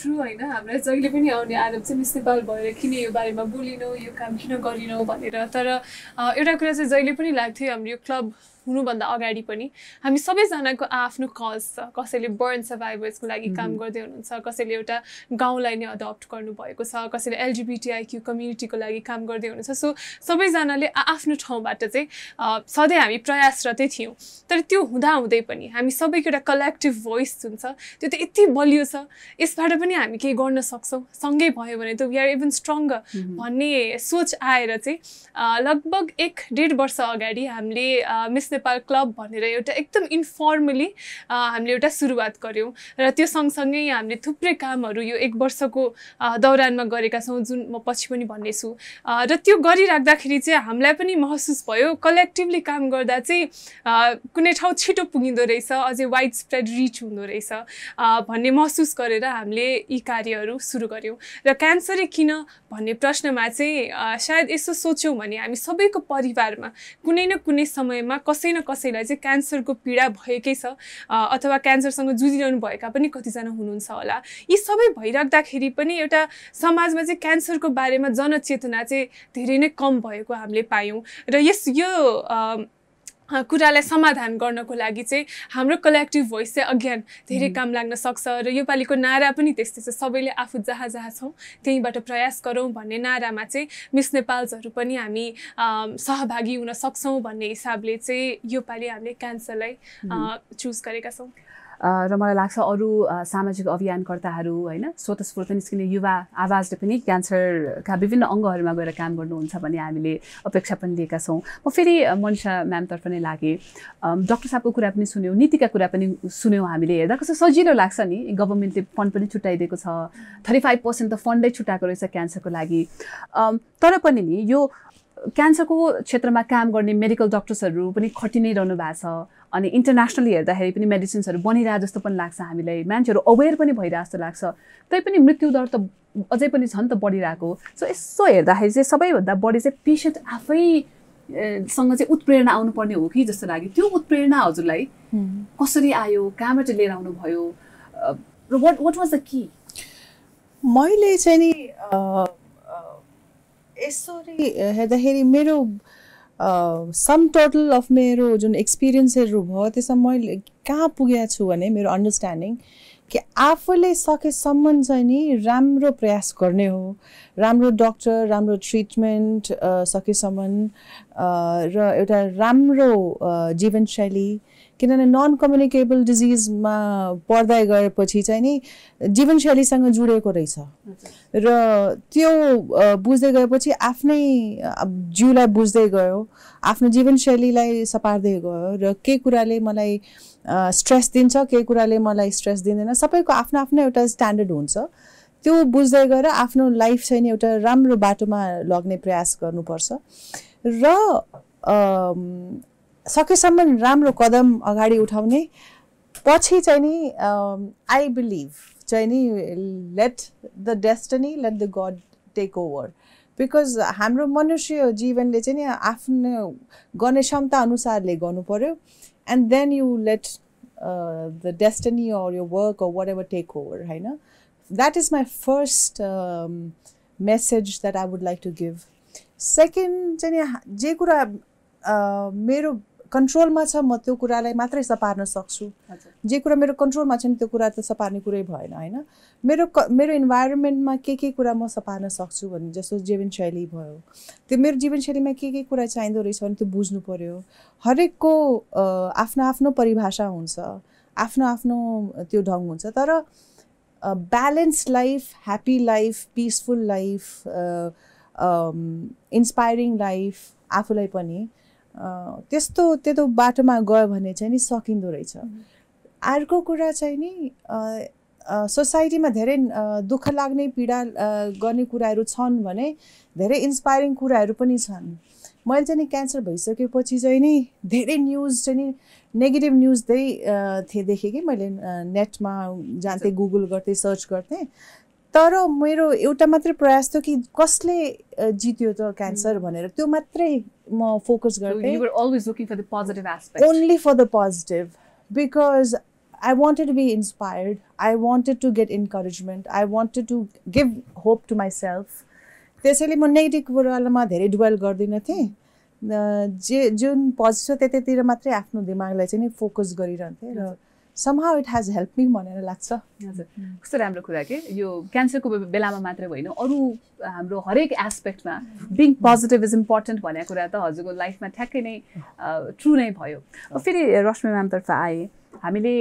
ट्रु होइन हामीलाई जहिले पनि आउने आरोप चाहिँ मिस नेपाल भएर किन यो बारेमा बोलिनौ यो काम किन गरिनौ भनेर तर uh, एउटा कुरा चाहिँ जहिले पनि लाग्थ्यो हाम्रो यो क्लब हुनुभन्दा अगाडि पनि हामी सबैजनाको आफ्नो कज छ कसैले बर्न सर्भाइभर्सको लागि काम mm-hmm. गर्दै हुनुहुन्छ कसैले एउटा गाउँलाई नै अडप्ट गर्नुभएको छ कसैले एलजिबिटिआइक्यू कम्युनिटीको लागि काम गर्दै हुनुहुन्छ सो सबैजनाले आफ्नो ठाउँबाट चाहिँ uh, सधैँ हामी प्रयासरतै थियौँ तर त्यो हुँदाहुँदै पनि हामी सबैको एउटा कलेक्टिभ भोइस हुन्छ त्यो त यति बलियो छ यसबाट पनि हामी केही गर्न सक्छौँ सँगै भयो भने त वी आर इभन स्ट्रङ्गर भन्ने सोच आएर चाहिँ लगभग एक डेढ वर्ष अगाडि हामीले मिस नेपाल क्लब भनेर एउटा एकदम इन्फर्मली हामीले एउटा सुरुवात गऱ्यौँ र त्यो सँगसँगै हामीले थुप्रै कामहरू यो एक वर्षको दौरानमा गरेका छौँ जुन म पछि पनि भन्नेछु र त्यो गरिराख्दाखेरि चाहिँ हामीलाई पनि महसुस भयो कलेक्टिभली काम गर्दा चाहिँ कुनै ठाउँ छिटो पुगिँदो रहेछ अझै वाइड स्प्रेड रिच हुँदो रहेछ भन्ने महसुस गरेर हामीले यी कार्यहरू सुरु गऱ्यौँ र क्यान्सरै किन भन्ने प्रश्नमा चाहिँ सायद यसो सोच्यौँ भने हामी सबैको परिवारमा कुनै न कुनै समयमा कसै न कसैलाई चाहिँ क्यान्सरको पीडा भएकै छ अथवा क्यान्सरसँग जुझिरहनु भएका पनि कतिजना हुनुहुन्छ होला यी सबै भइराख्दाखेरि पनि एउटा समाजमा चाहिँ क्यान्सरको बारेमा जनचेतना चाहिँ धेरै नै कम भएको हामीले पायौँ र यस यो कुरालाई समाधान गर्नको लागि चाहिँ हाम्रो कलेक्टिभ भोइस चाहिँ अज्ञान धेरै काम लाग्न सक्छ र योपालिको नारा पनि त्यस्तै छ सबैले आफू जहाँ जहाँ छौँ त्यहीँबाट प्रयास गरौँ भन्ने नारामा चाहिँ मिस नेपाल्सहरू पनि हामी सहभागी हुन सक्छौँ भन्ने हिसाबले चाहिँ योपालि हामीले क्यान्सरलाई चुज गरेका छौँ र मलाई लाग्छ अरू सामाजिक अभियानकर्ताहरू होइन स्वतस्फूर्त निस्किने युवा आवाजले पनि क्यान्सरका विभिन्न अङ्गहरूमा गएर काम गर्नुहुन्छ भन्ने हामीले अपेक्षा पनि लिएका छौँ म फेरि मनिषा म्यामतर्फ नै लागेँ डक्टर साहबको कुरा पनि सुन्यौँ नीतिका कुरा पनि सुन्यौँ हामीले हेर्दा कस्तो सजिलो लाग्छ नि गभर्मेन्टले फन्ड पनि छुट्याइदिएको छ थर्टी फाइभ पर्सेन्ट त फन्डै छुट्याएको रहेछ क्यान्सरको लागि तर पनि नि यो क्यान्सरको क्षेत्रमा काम गर्ने मेडिकल डक्टर्सहरू पनि खटिनै रहनु भएको छ अनि इन्टरनेसनली हेर्दाखेरि पनि मेडिसिन्सहरू बनिरहेको जस्तो पनि लाग्छ हामीलाई मान्छेहरू अवेर पनि भइरहेको जस्तो लाग्छ तैपनि मृत्युदर त अझै पनि छ नि त बढिरहेको सो यसो हेर्दाखेरि चाहिँ सबैभन्दा बढी चाहिँ पेसेन्ट आफैसँग चाहिँ उत्प्रेरणा आउनुपर्ने हो कि जस्तो लाग्यो त्यो उत्प्रेरणा हजुरलाई कसरी आयो कहाँबाट लिएर आउनुभयो र वाट वाट वाज द कि मैले चाहिँ नि यसरी हेर्दाखेरि मेरो सम टोटल अफ मेरो जुन एक्सपिरियन्सहरू भयो त्यसमा मैले कहाँ पुगेको छु भने मेरो अन्डरस्ट्यान्डिङ कि आफूले सकेसम्म चाहिँ नि राम्रो प्रयास गर्ने हो राम्रो डक्टर राम्रो ट्रिटमेन्ट सकेसम्म र एउटा राम्रो जीवनशैली किनभने नन कम्युनिकेबल डिजिजमा पढ्दै गएपछि चाहिँ नि जीवनशैलीसँग जुडेको रहेछ र त्यो बुझ्दै गएपछि आफ्नै जिउलाई बुझ्दै गयो आफ्नो जीवनशैलीलाई सपार्दै गयो र के कुराले मलाई स्ट्रेस दिन्छ के कुराले मलाई स्ट्रेस दिँदैन सबैको आफ्नो आफ्नो एउटा स्ट्यान्डर्ड हुन्छ त्यो बुझ्दै गएर आफ्नो लाइफ चाहिँ नि एउटा राम्रो बाटोमा लग्ने प्रयास गर्नुपर्छ र सकेसम्म राम्रो कदम अगाडि उठाउने पछि चाहिँ नि आई बिलिभ चाहिँ नि let the destiny let the God take over because हाम्रो मनुष्य जीवनले चाहिँ नि आफ्नो गर्ने क्षमताअनुसारले गर्नु पऱ्यो and then you let the destiny or यो work or whatever take over होइन that is my first message that I would like to give second चाहिँ जे कुरा मेरो कन्ट्रोलमा छ म त्यो कुरालाई मात्रै सपार्न सक्छु जे कुरा मेरो कन्ट्रोलमा छ नि त्यो कुरा त सपार्ने कुरै भएन होइन मेरो क मेरो इन्भाइरोमेन्टमा के के कुरा म सपार्न सक्छु भन्ने जस्तो जीवनशैली भयो त्यो मेरो जीवनशैलीमा के के कुरा चाहिँदो रहेछ भने त्यो बुझ्नु पऱ्यो हरेकको आफ्नो आफ्नो परिभाषा हुन्छ आफ्नो आफ्नो त्यो ढङ्ग हुन्छ तर balance life happy life peaceful life inspiring life आफूलाई पनि त्यस्तो त्यस्तो बाटोमा गयो भने चाहिँ नि सकिँदो रहेछ अर्को कुरा चाहिँ नि सोसाइटीमा धेरै दुःख लाग्ने पीडा गर्ने कुराहरू छन् भने धेरै इन्सपायरिङ कुराहरू पनि छन् मैले चाहिँ नि क्यान्सर भइसकेपछि चाहिँ नि धेरै न्युज चाहिँ नि नेगेटिभ न्युज त्यही थिएँ देखेँ कि मैले नेटमा जान्थेँ गुगल गर्थेँ सर्च गर्थेँ तर मेरो एउटा मात्रै प्रयास थियो कि कसले जित्यो त क्यान्सर mm. भनेर त्यो मात्रै म फोकस गर्थेँ only for the positive because I wanted be inspired I wanted to get encouragement I wanted to give hope to myself त्यसैले म नेगेटिभ कुरामा धेरै डुवेल गर्दिनँ थिएँ जे जुन पोजिटिभ छ त्यतैतिर मात्रै आफ्नो दिमागलाई चाहिँ नि फोकस गरिरहन्थेँ र somehow it has help me भनेर लाग्छ हजुर कस्तो राम्रो कुरा के यो क्यान्सरको बेलामा मात्रै होइन अरू हाम्रो हरेक एस्पेक्टमा बिङ पोजिटिभ इज इम्पोर्टेन्ट भन्ने कुरा त हजुरको लाइफमा ठ्याक्कै नै ट्रु नै भयो फेरि रश्मि म्यामतर्फ आएँ हामीले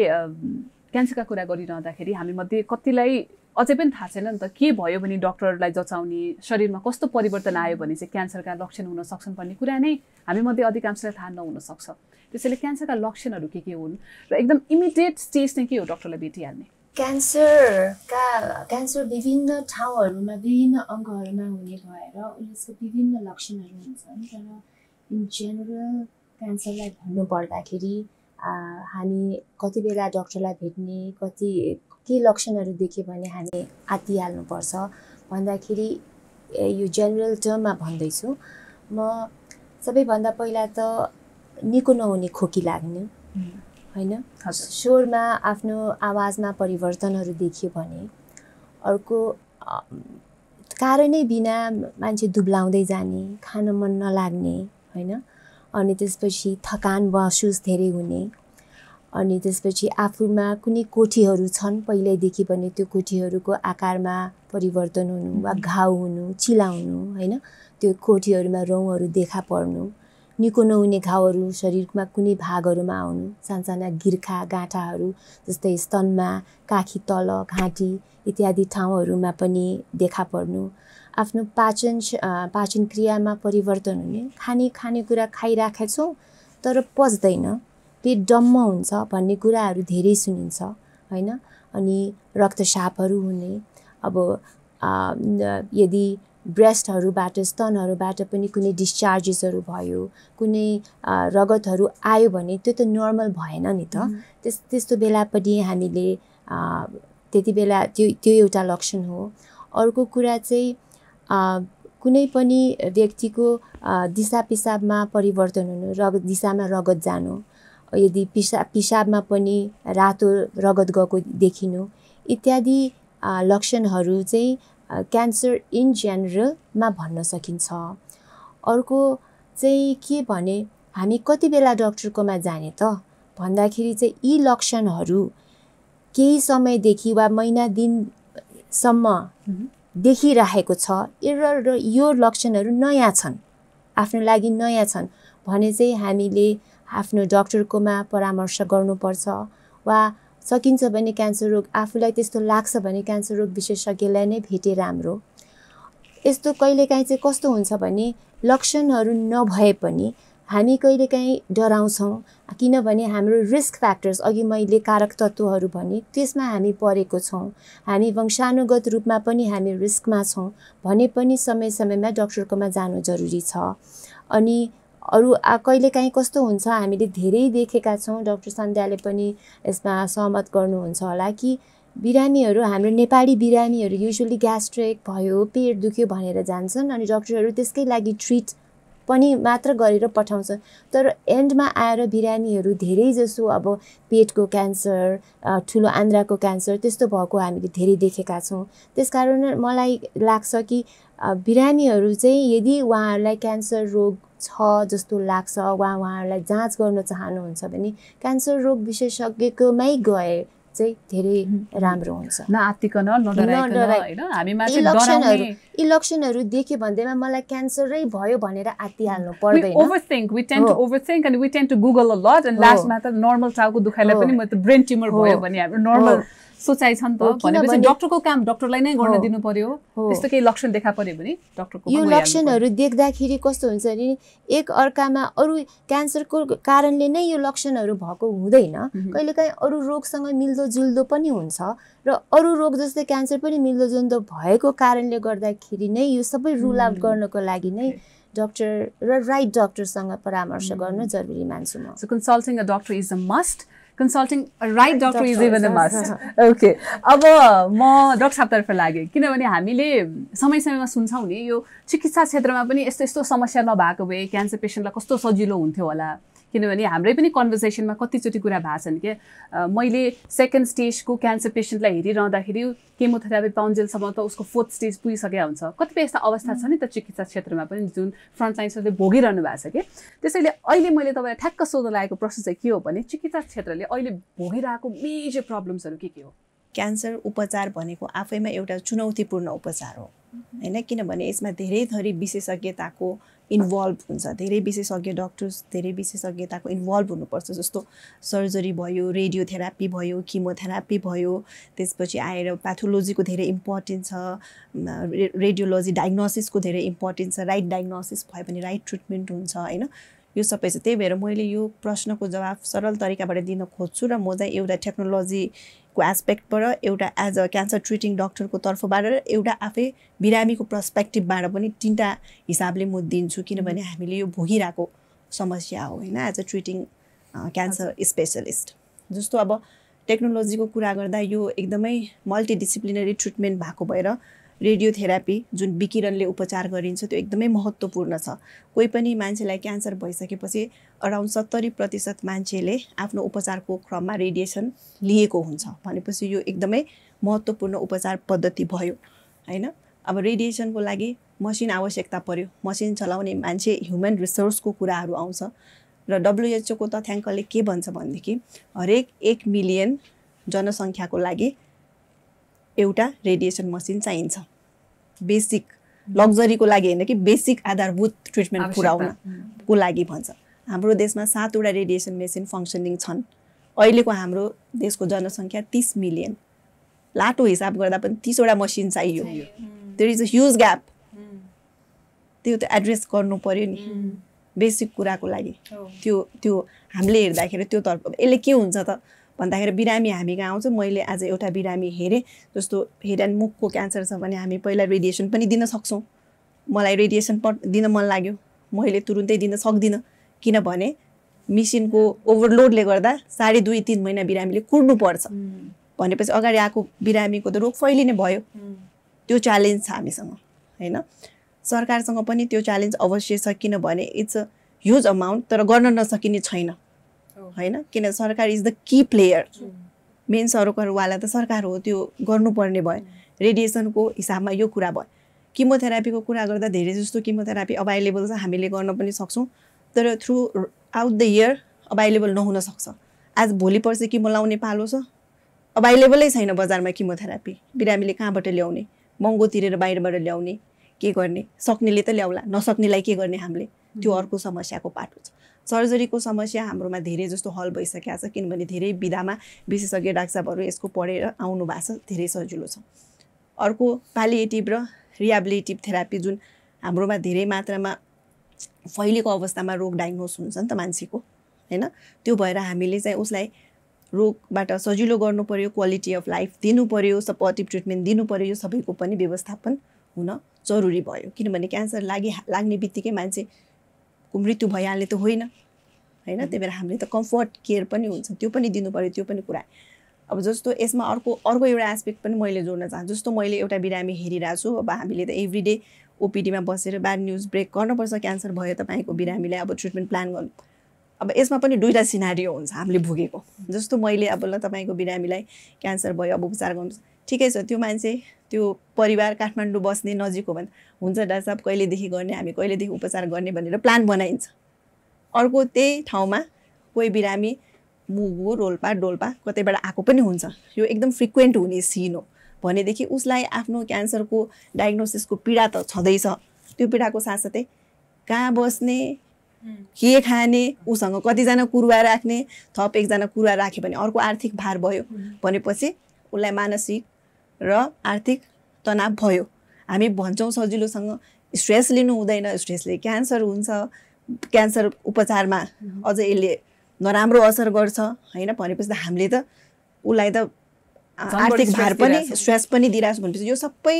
क्यान्सरका कुरा गरिरहँदाखेरि हामीमध्ये कतिलाई अझै पनि थाहा छैन नि त के भयो भने डक्टरलाई जचाउने शरीरमा कस्तो परिवर्तन आयो भने चाहिँ क्यान्सरका लक्षण हुन सक्छन् भन्ने कुरा नै हामीमध्ये अधिकांशलाई थाहा नहुनसक्छ त्यसैले क्यान्सरका लक्षणहरू के के हुन् र एकदम इमिडिएट स्टेज नै के हो डक्टरलाई भेटिहाल्ने क्यान्सरका क्यान्सर विभिन्न ठाउँहरूमा विभिन्न अङ्गहरूमा हुने भएर यसको विभिन्न लक्षणहरू हुन्छन् तर इन जेनरल क्यान्सरलाई भन्नुपर्दाखेरि हामी कति बेला डक्टरलाई भेट्ने कति के लक्षणहरू देख्यो भने हामी आत्तिहाल्नुपर्छ भन्दाखेरि यो जेनरल टर्ममा भन्दैछु म सबैभन्दा पहिला त निको नहुने खोकी लाग्ने होइन स्वरमा आफ्नो आवाजमा परिवर्तनहरू देखियो भने अर्को कारणै बिना मान्छे दुब्लाउँदै जाने खान मन नलाग्ने होइन अनि त्यसपछि थकान महसुस धेरै हुने अनि त्यसपछि आफूमा कुनै कोठीहरू छन् पहिल्यैदेखि भने त्यो कोठीहरूको आकारमा परिवर्तन हुनु वा घाउ हुनु चिला हुनु होइन त्यो कोठीहरूमा रौँहरू देखा पर्नु निको नहुने घाउहरू शरीरमा कुनै भागहरूमा आउनु सानसाना गिर्खा गाँठाहरू जस्तै स्तनमा काखी तल घाँटी इत्यादि ठाउँहरूमा पनि देखा पर्नु आफ्नो पाचन पाचन क्रियामा परिवर्तन हुने खाने खानेकुरा खाइराखेको छौँ तर पच्दैन पेट डम्म हुन्छ भन्ने कुराहरू धेरै सुनिन्छ होइन अनि रक्तसापहरू हुने अब यदि ब्रेस्टहरूबाट स्तनहरूबाट पनि कुनै डिस्चार्जेसहरू भयो कुनै रगतहरू आयो भने त्यो त नर्मल भएन नि त त्यस त्यस्तो बेला पनि हामीले त्यति बेला त्यो त्यो एउटा लक्षण हो अर्को कुरा चाहिँ कुनै पनि व्यक्तिको दिशा पिसाबमा परिवर्तन हुनु रगत दिशामा रगत जानु यदि पिसा पिसाबमा पनि रातो रगत गएको देखिनु इत्यादि लक्षणहरू चाहिँ क्यान्सर इन जेनरलमा भन्न सकिन्छ अर्को चाहिँ के भने हामी कति बेला डक्टरकोमा जाने त भन्दाखेरि चाहिँ यी लक्षणहरू केही समयदेखि वा महिना दिनसम्म देखिराखेको छ र यो लक्षणहरू नयाँ छन् आफ्नो लागि नयाँ छन् भने चाहिँ हामीले आफ्नो डक्टरकोमा परामर्श गर्नुपर्छ वा सकिन्छ भने क्यान्सर रोग आफूलाई त्यस्तो लाग्छ भने क्यान्सर रोग विशेषज्ञलाई नै भेटे राम्रो यस्तो कहिलेकाहीँ चाहिँ कस्तो हुन्छ भने लक्षणहरू नभए पनि हामी कहिलेकाहीँ डराउँछौँ किनभने हाम्रो रिस्क फ्याक्टर्स अघि मैले कारक तत्त्वहरू भने त्यसमा हामी परेको छौँ हामी वंशानुगत रूपमा पनि हामी रिस्कमा छौँ भने पनि समय समयमा डक्टरकोमा जानु जरुरी छ अनि अरू कहिलेकाहीँ कस्तो हुन्छ हामीले धेरै देखेका छौँ डक्टर सन्ध्याले पनि यसमा सहमत गर्नुहुन्छ होला कि बिरामीहरू हाम्रो नेपाली बिरामीहरू युजली ग्यास्ट्रिक भयो पेट दुख्यो भनेर जान्छन् अनि डक्टरहरू त्यसकै लागि ट्रिट पनि मात्र गरेर पठाउँछन् तर एन्डमा आएर बिरामीहरू धेरैजसो अब पेटको क्यान्सर ठुलो आन्द्राको क्यान्सर त्यस्तो भएको हामीले धेरै देखेका छौँ त्यसकारण मलाई लाग्छ कि बिरामीहरू चाहिँ यदि उहाँहरूलाई क्यान्सर रोग छ जस्तो लाग्छ वा उहाँहरूलाई जाँच गर्न चाहनुहुन्छ भने क्यान्सर रोग विशेषज्ञकोमै गए चाहिँ धेरै राम्रो हुन्छ नआत्तिकन इलेक्सनहरू इलेक्सनहरू देख्यो भन्दैमा मलाई क्यान्सरै भयो भनेर आत्तिहाल्नु पर्दैन overthink we tend to overthink and we tend to Google a lot and लास्टमा त नर्मल टाउको दुखाइलाई पनि म त ब्रेन ट्युमर भयो भने हाम्रो नर्मल सोचाइ छ नि त भनेपछि डक्टरको काम डक्टरलाई नै गर्न दिनु पर्यो त्यस्तो केही लक्षण देखा पर्यो भने डक्टरको यो लक्षणहरू देख्दाखेरि कस्तो हुन्छ भने एक अर्कामा अरू क्यान्सरको कारणले नै यो लक्षणहरू भएको हुँदैन कहिलेकाहीँ अरू रोगसँग मिल्दोजुल्दो पनि हुन्छ र अरू रोग जस्तै क्यान्सर पनि मिल्दोजुल्दो भएको कारणले गर्दाखेरि नै यो सबै रुल आउट गर्नको लागि नै डक्टर र राइट डक्टरसँग परामर्श गर्नु जरुरी मान्छु म consulting a doctor is a must consulting right doctor is even the must okay अब म डक्टर साहबतर्फ लागेँ किनभने हामीले समय समयमा सुन्छौँ नि यो चिकित्सा क्षेत्रमा पनि यस्तो यस्तो समस्या नभएको भए क्यान्सर पेसेन्टलाई कस्तो सजिलो हुन्थ्यो होला किनभने हाम्रै पनि कन्भर्सेसनमा कतिचोटि कुरा भएको छन् क्या मैले सेकेन्ड स्टेजको क्यान्सर पेसेन्टलाई हेरिरहँदाखेरि केमोथेरापी पाउन्जेलसम्म त उसको फोर्थ स्टेज पुगिसकेको हुन्छ कतिपय यस्ता अवस्था छ नि त चिकित्सा क्षेत्रमा पनि जुन फ्रन्टलाइन्सहरूले भोगिरहनु भएको छ कि त्यसैले अहिले मैले तपाईँलाई ठ्याक्क सोध्न लागेको प्रश्न चाहिँ के हो भने चिकित्सा क्षेत्रले अहिले भोगिरहेको मेजर प्रब्लम्सहरू के के हो क्यान्सर उपचार भनेको आफैमा एउटा चुनौतीपूर्ण उपचार हो होइन किनभने यसमा धेरै थरी विशेषज्ञताको इन्भल्भ हुन्छ धेरै विशेषज्ञ डक्टर्स धेरै विशेषज्ञताको इन्भल्भ हुनुपर्छ जस्तो सर्जरी भयो रेडियोथेरापी भयो किमोथेरापी भयो त्यसपछि आएर प्याथोलोजीको धेरै इम्पोर्टेन्ट छ रेडियोलोजी डायग्नोसिसको धेरै इम्पोर्टेन्ट छ राइट डायग्नोसिस भयो भने राइट ट्रिटमेन्ट हुन्छ होइन यो सबै छ त्यही भएर मैले यो प्रश्नको जवाब सरल तरिकाबाट दिन खोज्छु र म चाहिँ एउटा टेक्नोलोजी को एस्पेक्टबाट एउटा एज अ क्यान्सर ट्रिटिङ डक्टरको तर्फबाट र एउटा आफै बिरामीको पर्सपेक्टिभबाट पनि तिनवटा हिसाबले म दिन्छु किनभने mm-hmm. हामीले यो भोगिरहेको समस्या हो होइन as a treating cancer specialist जस्तो अब टेक्नोलोजीको कुरा गर्दा यो एकदमै मल्टिडिसिप्लिनरी ट्रिटमेन्ट भएको भएर रेडियोथेरापी जुन विकिरणले उपचार गरिन्छ त्यो एकदमै महत्त्वपूर्ण छ कोही पनि मान्छेलाई क्यान्सर भइसकेपछि अराउन्ड सत्तरी प्रतिशत मान्छेले आफ्नो उपचारको क्रममा रेडिएसन लिएको हुन्छ भनेपछि यो एकदमै महत्त्वपूर्ण उपचार पद्धति भयो होइन अब रेडिएसनको लागि मसिन आवश्यकता पर्यो मसिन चलाउने मान्छे ह्युमन रिसोर्सको कुराहरू आउँछ र डब्लुएचओको तथ्याङ्कले के भन्छ भनेदेखि हरेक एक मिलियन जनसङ्ख्याको लागि एउटा रेडिएसन मसिन चाहिन्छ बेसिक लग्जरीको लागि होइन कि बेसिक आधारभूत ट्रिटमेन्ट पुऱ्याउनको लागि भन्छ हाम्रो देशमा सातवटा रेडिएसन मेसिन फङ्सनिङ छन् अहिलेको हाम्रो देशको जनसङ्ख्या तिस मिलियन लाटो हिसाब गर्दा पनि तिसवटा मसिन चाहियो there is a huge gap त्यो त एड्रेस गर्नु पऱ्यो नि बेसिक hmm. कुराको लागि त्यो त्यो हामीले हेर्दाखेरि त्यो त्योतर्फ यसले के हुन्छ त भन्दाखेरि बिरामी हामी कहाँ आउँछ मैले आज एउटा बिरामी हेरेँ जस्तो हेड एन्ड मुखको क्यान्सर छ भने हामी पहिला रेडिएसन पनि दिन सक्छौँ मलाई रेडिएसन प दिन मन लाग्यो मैले तुरुन्तै दिन सक्दिनँ किनभने मिसिनको ओभरलोडले गर्दा साढे दुई तिन महिना बिरामीले कुर्नुपर्छ भनेपछि अगाडि आएको बिरामीको त रोग फैलिने भयो त्यो च्यालेन्ज छ हामीसँग होइन सरकारसँग पनि त्यो च्यालेन्ज अवश्य छ किनभने इट्स अ ह्युज अमाउन्ट तर गर्न नसकिने छैन होइन किन सरकार is the key player main सरोकारवाला त सरकार हो त्यो गर्नुपर्ने भयो रेडिएसनको mm। हिसाबमा यो कुरा भयो किमोथेरापीको कुरा गर्दा धेरै जस्तो किमोथेरापी अभाइलेबल छ हामीले गर्न पनि सक्छौँ तर throughout the year available नहुनसक्छ आज भोलि पर्सि किमो लाउने पालो छ अभाइलेबलै छैन बजारमा किमोथेरापी बिरामीले कहाँबाट ल्याउने महँगो तिरेर बाहिरबाट ल्याउने के गर्ने सक्नेले त ल्याउला नसक्नेलाई के गर्ने हामीले त्यो mm। अर्को समस्याको पाटो छ सर्जरीको समस्या हाम्रोमा धेरै जस्तो हल भइसकेको छ किनभने धेरै विधामा विशेषज्ञ डाक्टर साहबहरू यसको पढेर आउनु भएको छ धेरै सजिलो छ अर्को पालिएटिभ र रिहाबिलिटिभ थेरापी जुन हाम्रोमा धेरै मात्रामा फैलिएको अवस्थामा रोग डायग्नोस हुन्छ नि त मान्छेको होइन त्यो भएर हामीले चाहिँ उसलाई रोगबाट सजिलो गर्नु पऱ्यो क्वालिटी अफ लाइफ दिनु पऱ्यो सपोर्टिभ ट्रिटमेन्ट दिनु पऱ्यो यो सबैको पनि व्यवस्थापन हुन जरुरी भयो किनभने क्यान्सर लागि लाग्ने बित्तिकै मान्छे को मृत्यु भइहाल्ने त होइन होइन त्यही भएर हामीले त कम्फर्ट केयर पनि हुन्छ त्यो पनि दिनु पऱ्यो त्यो पनि कुरा अब जस्तो यसमा अर्को अर्को एउटा एस्पेक्ट पनि मैले जोड्न चाहन्छु जस्तो मैले एउटा बिरामी हेरिरहेको छु अब हामीले त एभ्री डे ओपिडीमा बसेर ब्याड न्युज ब्रेक गर्नुपर्छ क्यान्सर भयो तपाईँको बिरामीलाई अब ट्रिटमेन्ट प्लान गर्नु अब यसमा पनि दुइटा सिनारियो हुन्छ हामीले भोगेको जस्तो मैले अब ल तपाईँको बिरामीलाई क्यान्सर भयो अब उपचार गर्नु ठिकै छ त्यो मान्छे त्यो परिवार काठमाडौँ बस्ने नजिक हो भने हुन्छ डाक्टर साहब कहिलेदेखि गर्ने हामी कहिलेदेखि उपचार गर्ने भनेर प्लान बनाइन्छ अर्को त्यही ठाउँमा कोही बिरामी मुगु रोल्पा डोल्पा कतैबाट आएको पनि हुन्छ यो एकदम फ्रिक्वेन्ट हुने सिन हो भनेदेखि उसलाई आफ्नो क्यान्सरको डायग्नोसिसको पीडा त छँदैछ त्यो पीडाको साथसाथै कहाँ बस्ने के खाने उसँग कतिजना कुरुवा राख्ने थप एकजना कुरुवा राख्यो भने अर्को आर्थिक भार भयो भनेपछि उसलाई मानसिक र आर्थिक तनाव भयो हामी भन्छौँ सजिलोसँग स्ट्रेस लिनु हुँदैन स्ट्रेसले क्यान्सर हुन्छ क्यान्सर उपचारमा अझ यसले नराम्रो असर गर्छ होइन भनेपछि त हामीले त उसलाई त आर्थिक भार पनि स्ट्रेस पनि दिइरहेछौँ भनेपछि यो सबै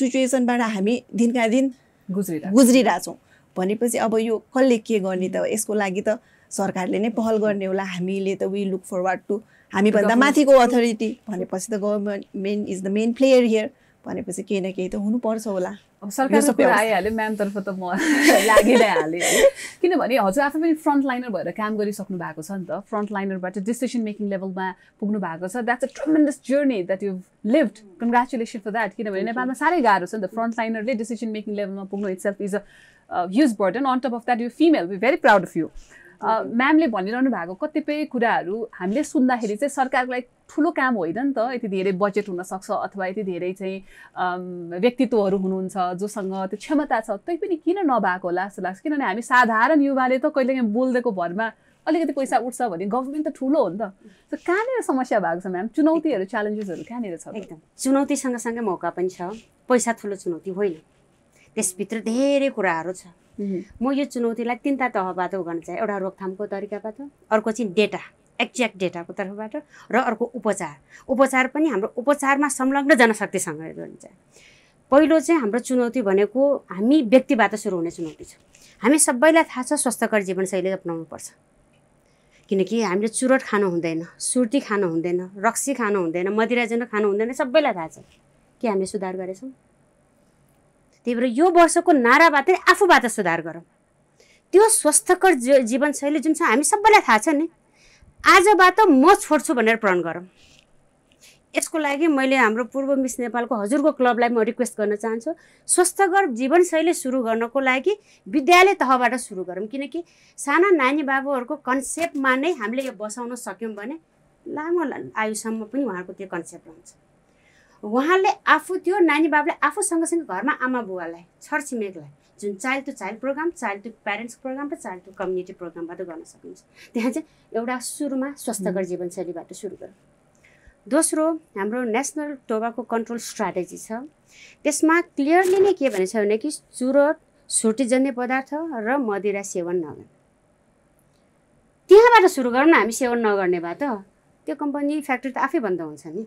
सिचुएसनबाट हामी दिनका दिन गुज्रिरहेछौँ गुज्रिरहेछौँ भनेपछि अब यो कसले के गर्ने त यसको लागि त सरकारले नै पहल गर्ने होला हामीले त वी लुक फरवर्ड टु हामीभन्दा माथिको अथोरिटी भनेपछि त government main is the main player here भनेपछि केही न केही त हुनुपर्छ होला सरकार सबै आइहाल्यो म्यामतर्फ त म लागि नै हालेँ किनभने हजुर आफै पनि फ्रन्ट लाइनर भएर काम गरिसक्नु भएको छ नि त फ्रन्ट लाइनरबाट डिसिसन मेकिङ लेभलमा पुग्नु भएको छ that's a tremendous journey that you lived congratulation for that किनभने नेपालमा साह्रै गाह्रो छ नि त फ्रन्ट लाइनरले डिसिसन मेकिङ लेभलमा पुग्नु itself is a huge burden on top of that you female be very proud of you म्यामले भनिरहनु भएको कतिपय कुराहरू हामीले सुन्दाखेरि चाहिँ सरकारको लागि ठुलो काम होइन नि त यति धेरै बजेट हुनसक्छ अथवा यति धेरै चाहिँ व्यक्तित्वहरू हुनुहुन्छ जोसँग त्यो क्षमता छ त्यही पनि किन नभएको होला जस्तो लाग्छ किनभने हामी साधारण युवाले त कहिलेकाहीँ बोल्दैको भरमा अलिकति पैसा उठ्छ भने गभर्मेन्ट त ठुलो हो नि त कहाँनिर समस्या भएको छ म्याम चुनौतीहरू च्यालेन्जेसहरू कहाँनिर छ एकदम चुनौती सँगसँगै मौका पनि छ पैसा ठुलो चुनौती होइन त्यसभित्र धेरै कुराहरू छ म यो चुनौतीलाई तिनवटा तहबाट गर्न चाहे एउटा रोकथामको तरिकाबाट अर्को चाहिँ डेटा एक्ज्याक्ट डेटाको तर्फबाट र अर्को उपचार उपचार पनि हाम्रो उपचारमा संलग्न जनशक्तिसँग हुन्छ पहिलो चाहिँ हाम्रो चुनौती भनेको हामी व्यक्तिबाट सुरु हुने चुनौती छ हामी सबैलाई थाहा छ स्वस्थकर जीवनशैली पर्छ किनकि हामीले चुरोट खानु हुँदैन सुर्ती खानु हुँदैन रक्सी खानु हुँदैन मदिराजन खानु हुँदैन सबैलाई थाहा छ के हामीले सुधार गरेछौँ त्यही भएर यो वर्षको नाराबाट आफूबाट सुधार गरौँ त्यो स्वस्थकर जीवनशैली जुन छ हामी सबैलाई थाहा छ नि आजबाट म छोड्छु भनेर प्रण गरौँ यसको लागि मैले हाम्रो पूर्व मिस नेपालको हजुरको क्लबलाई म रिक्वेस्ट गर्न चाहन्छु स्वस्थकर जीवनशैली सुरु गर्नको लागि विद्यालय तहबाट सुरु गरौँ किनकि साना नानी बाबुहरूको कन्सेप्टमा नै हामीले यो बसाउन सक्यौँ भने लामो आयुसम्म पनि उहाँहरूको त्यो कन्सेप्ट हुन्छ उहाँले आफू त्यो नानी बाबुले आफू सँगसँगै घरमा आमा बुवालाई छरछिमेकलाई जुन child to child program child to parents program र चाइल्ड टु कम्युनिटी प्रोग्रामबाट गर्न सकिन्छ त्यहाँ चाहिँ एउटा सुरुमा स्वस्थकर जीवनशैलीबाट सुरु गरौँ दोस्रो हाम्रो नेसनल टोबाको कन्ट्रोल स्ट्राटेजी छ त्यसमा क्लियरली नै के छ भने कि चुरोट सुटीजन्य पदार्थ र मदिरा सेवन नगर्ने त्यहाँबाट सुरु गरौँ हामी सेवन नगर्ने भए त त्यो कम्पनी फ्याक्ट्री त आफै बन्द हुन्छ नि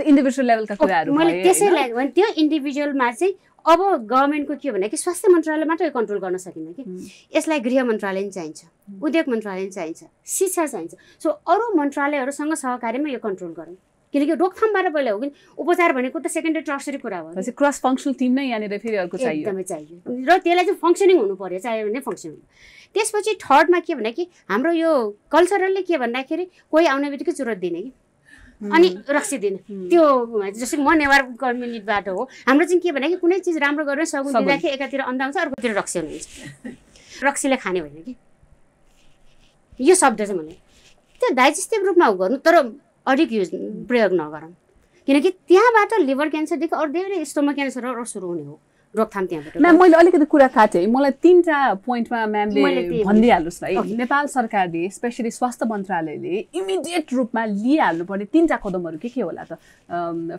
त इन्डिभिजुअल लेभलका कुराहरू मैले त्यसै लाग्यो भने त्यो इन्डिभिजुअलमा चाहिँ अब गभर्मेन्टको के भने कि स्वास्थ्य मन्त्रालय मात्रै कन्ट्रोल गर्न सकिन्न कि यसलाई गृह मन्त्रालय पनि चाहिन्छ उद्योग मन्त्रालय पनि चाहिन्छ शिक्षा चाहिन्छ सो अरू मन्त्रालयहरूसँग सहकार्यमा यो कन्ट्रोल गरौँ किनकि रोकथामबाट पहिला हो कि उपचार भनेको त सेकेन्डरी टर्सरी कुरा हो क्रस फङ्सनल टिम नै यहाँनिर फेरि अर्को चाहियो एकदमै चाहियो र त्यसलाई चाहिँ फङ्सनिङ हुनु पर्यो चाहियो भने फङ्सनिङ त्यसपछि थर्डमा के भन्दा कि हाम्रो यो कल्चरलले के भन्दाखेरि कोही आउने बित्तिकै चुरोत दिने कि अनि रक्सी दिने त्यो जस्तो म नेवार कम्युनिटीबाट हो हाम्रो चाहिँ के भने कि कुनै चिज राम्रो गरेर सगुन दिँदाखेरि एकातिर अन्ध आउँछ अर्कोतिर रक्सी हुनुहुन्छ रक्सीले खाने होइन कि यो शब्द चाहिँ मैले त्यो डाइजेस्टिभ रूपमा गर्नु तर अधिक युज प्रयोग नगरौँ किनकि त्यहाँबाट लिभर क्यान्सरदेखि अरू धेरै स्टोमक क्यान्सरहरू सुरु हुने हो रोकथाम त्यहाँबाट म्याम मैले अलिकति कुरा काटेँ मलाई तिनवटा पोइन्टमा म्यामले भनिदिइहाल्नुहोस् है नेपाल सरकारले स्पेसली स्वास्थ्य मन्त्रालयले इमिडिएट रूपमा लिइहाल्नुपर्ने तिनवटा कदमहरू के के होला त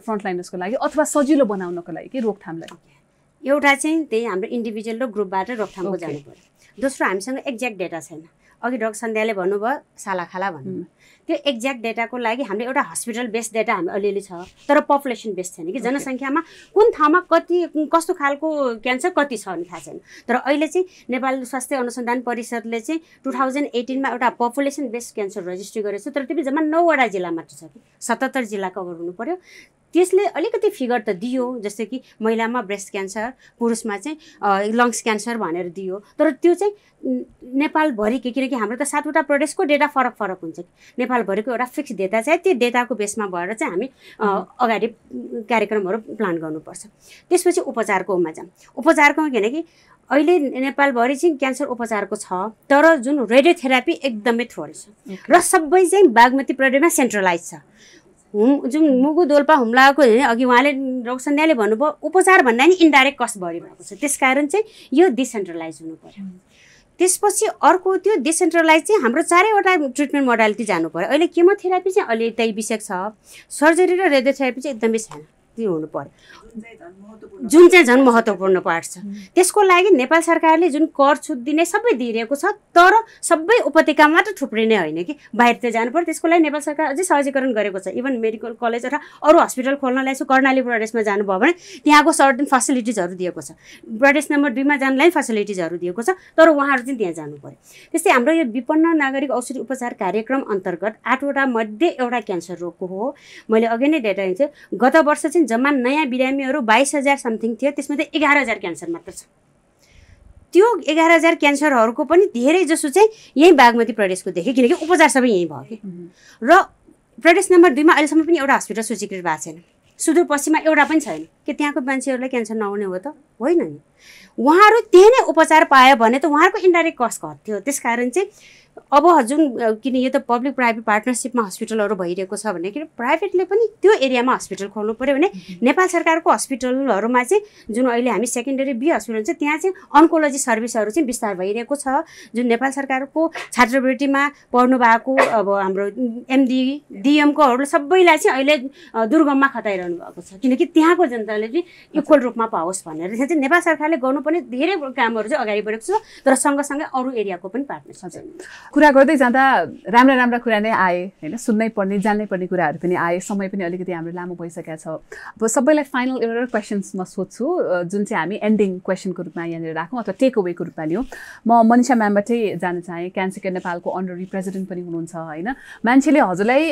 फ्रन्टलाइनर्सको लागि अथवा सजिलो बनाउनको लागि कि रोकथामलाई एउटा चाहिँ त्यही हाम्रो इन्डिभिजुअल र ग्रुपबाट रोकथामको जानु पऱ्यो दोस्रो हामीसँग एक्ज्याक्ट डेटा छैन अघि डक्टर सन्ध्याले भन्नुभयो सालाखाला भन्नुभयो त्यो एक्ज्याक्ट डेटाको लागि हामीले एउटा हस्पिटल बेस्ड डेटा हामी अलिअलि छ तर पपुलेसन बेस्ड छैन कि जनसङ्ख्यामा कुन ठाउँमा कति कस्तो खालको क्यान्सर कति छ भने थाहा छैन तर अहिले चाहिँ नेपाल स्वास्थ्य अनुसन्धान परिषदले चाहिँ टु थाउजन्ड एटिनमा एउटा पपुलेसन बेस्ड क्यान्सर रजिस्ट्री गरेको छ तर त्यो पनि जम्मा नौवटा जिल्ला मात्र छ कि सतहत्तर जिल्ला कभर हुनु पऱ्यो त्यसले अलिकति फिगर त दियो जस्तै कि महिलामा ब्रेस्ट क्यान्सर पुरुषमा चाहिँ लङ्स क्यान्सर भनेर दियो तर त्यो चाहिँ नेपालभरिकै किनकि हाम्रो त सातवटा प्रदेशको डेटा फरक फरक हुन्छ नेपालभरिको एउटा फिक्स डेटा चाहिँ त्यो डेटाको बेसमा भएर चाहिँ हामी अगाडि कार्यक्रमहरू प्लान गर्नुपर्छ त्यसपछि उपचारकोमा जाऊँ उपचारकोमा किनकि अहिले नेपालभरि चाहिँ क्यान्सर उपचारको छ तर जुन रेडियोथेरापी एकदमै थोरै छ र सबै चाहिँ बागमती प्रदेशमा सेन्ट्रलाइज छ हुम जुन मुगु डोल्पा हुम्लाएको अघि उहाँले रौसन्याले भन्नुभयो उपचार भन्दा नि इन्डाइरेक्ट कस्ट बढी भएको छ त्यस कारण चाहिँ यो डिसेन्ट्रलाइज हुनु पऱ्यो त्यसपछि अर्को त्यो डिसेन्ट्रलाइज चाहिँ हाम्रो चारैवटा ट्रिटमेन्ट मोडालिटी जानु पऱ्यो अहिले केमोथेरापी चाहिँ अलि त्यही विषय छ सर्जरी र रेडियोथेरापी चाहिँ एकदमै छैन त्यो हुनु पऱ्यो जुन चाहिँ झन् महत्त्वपूर्ण पार्ट छ त्यसको लागि नेपाल सरकारले जुन कर छुट दिने सबै दिइरहेको छ तर सबै उपत्यका मात्र थुप्रिने होइन कि बाहिरतिर जानु पर्यो त्यसको लागि नेपाल सरकार अझै सहजीकरण गरेको छ इभन मेडिकल कलेज अथवा अरू हस्पिटल खोल्नलाई चाहिँ कर्णाली प्रदेशमा जानुभयो भने त्यहाँको सर्टन फेसिलिटिजहरू दिएको छ प्रदेश नम्बर दुईमा जानलाई फेसिलिटिजहरू दिएको छ तर उहाँहरू चाहिँ त्यहाँ जानु पऱ्यो त्यस्तै हाम्रो यो विपन्न नागरिक औषधि उपचार कार्यक्रम अन्तर्गत आठवटा मध्ये एउटा क्यान्सर रोगको हो मैले अघि नै डेटा दिन्छु गत वर्ष चाहिँ जम्मा नयाँ बिरामी आर्मीहरू बाइस हजार समथिङ थियो त्यसमा त एघार हजार क्यान्सर मात्र छ त्यो एघार हजार क्यान्सरहरूको पनि धेरै जसो चाहिँ यहीँ बागमती प्रदेशको देखेँ किनकि उपचार सबै यहीँ भयो कि र प्रदेश नम्बर दुईमा अहिलेसम्म पनि एउटा हस्पिटल सूचीकृत भएको छैन सुदूरपश्चिममा एउटा पनि छैन कि त्यहाँको मान्छेहरूलाई क्यान्सर नहुने हो त होइन नि उहाँहरू त्यही नै उपचार पायो भने त उहाँहरूको इन्डाइरेक्ट कस्ट घट्थ्यो त्यस कारण चाहिँ अब जुन किन यो त पब्लिक प्राइभेट पार्टनरसिपमा हस्पिटलहरू भइरहेको छ भने भन्दाखेरि प्राइभेटले पनि त्यो एरियामा हस्पिटल खोल्नु पऱ्यो भने नेपाल सरकारको हस्पिटलहरूमा चाहिँ जुन अहिले हामी सेकेन्डरी बी हस्पिटल छ त्यहाँ चाहिँ अन्कोलोजी सर्भिसहरू चाहिँ विस्तार भइरहेको छ जुन नेपाल सरकारको छात्रवृत्तिमा पढ्नु भएको अब हाम्रो एमडी डिएमकोहरू सबैलाई चाहिँ अहिले दुर्गममा खताइरहनु भएको छ किनकि त्यहाँको जनताले चाहिँ इक्वल रूपमा पाओस् भनेर त्यहाँ चाहिँ नेपाल सरकारले गर्नुपर्ने धेरै कामहरू चाहिँ अगाडि बढेको छ तर सँगसँगै अरू एरियाको पनि पार्टनरसिप छ कुरा गर्दै जाँदा राम्रा राम्रा कुरा नै आए होइन सुन्नै पर्ने जान्नै पर्ने कुराहरू पनि आए समय पनि अलिकति हाम्रो लामो भइसकेको छ अब सबैलाई फाइनल एउटा क्वेसन्स म सोध्छु जुन चाहिँ हामी एन्डिङ क्वेसनको रूपमा यहाँनिर राखौँ अथवा टेक अवेको रूपमा लियौँ म मनिषा म्यामबाटै जान चाहेँ क्यान्सर नेपालको अन्डर प्रेसिडेन्ट पनि हुनुहुन्छ होइन मान्छेले हजुरलाई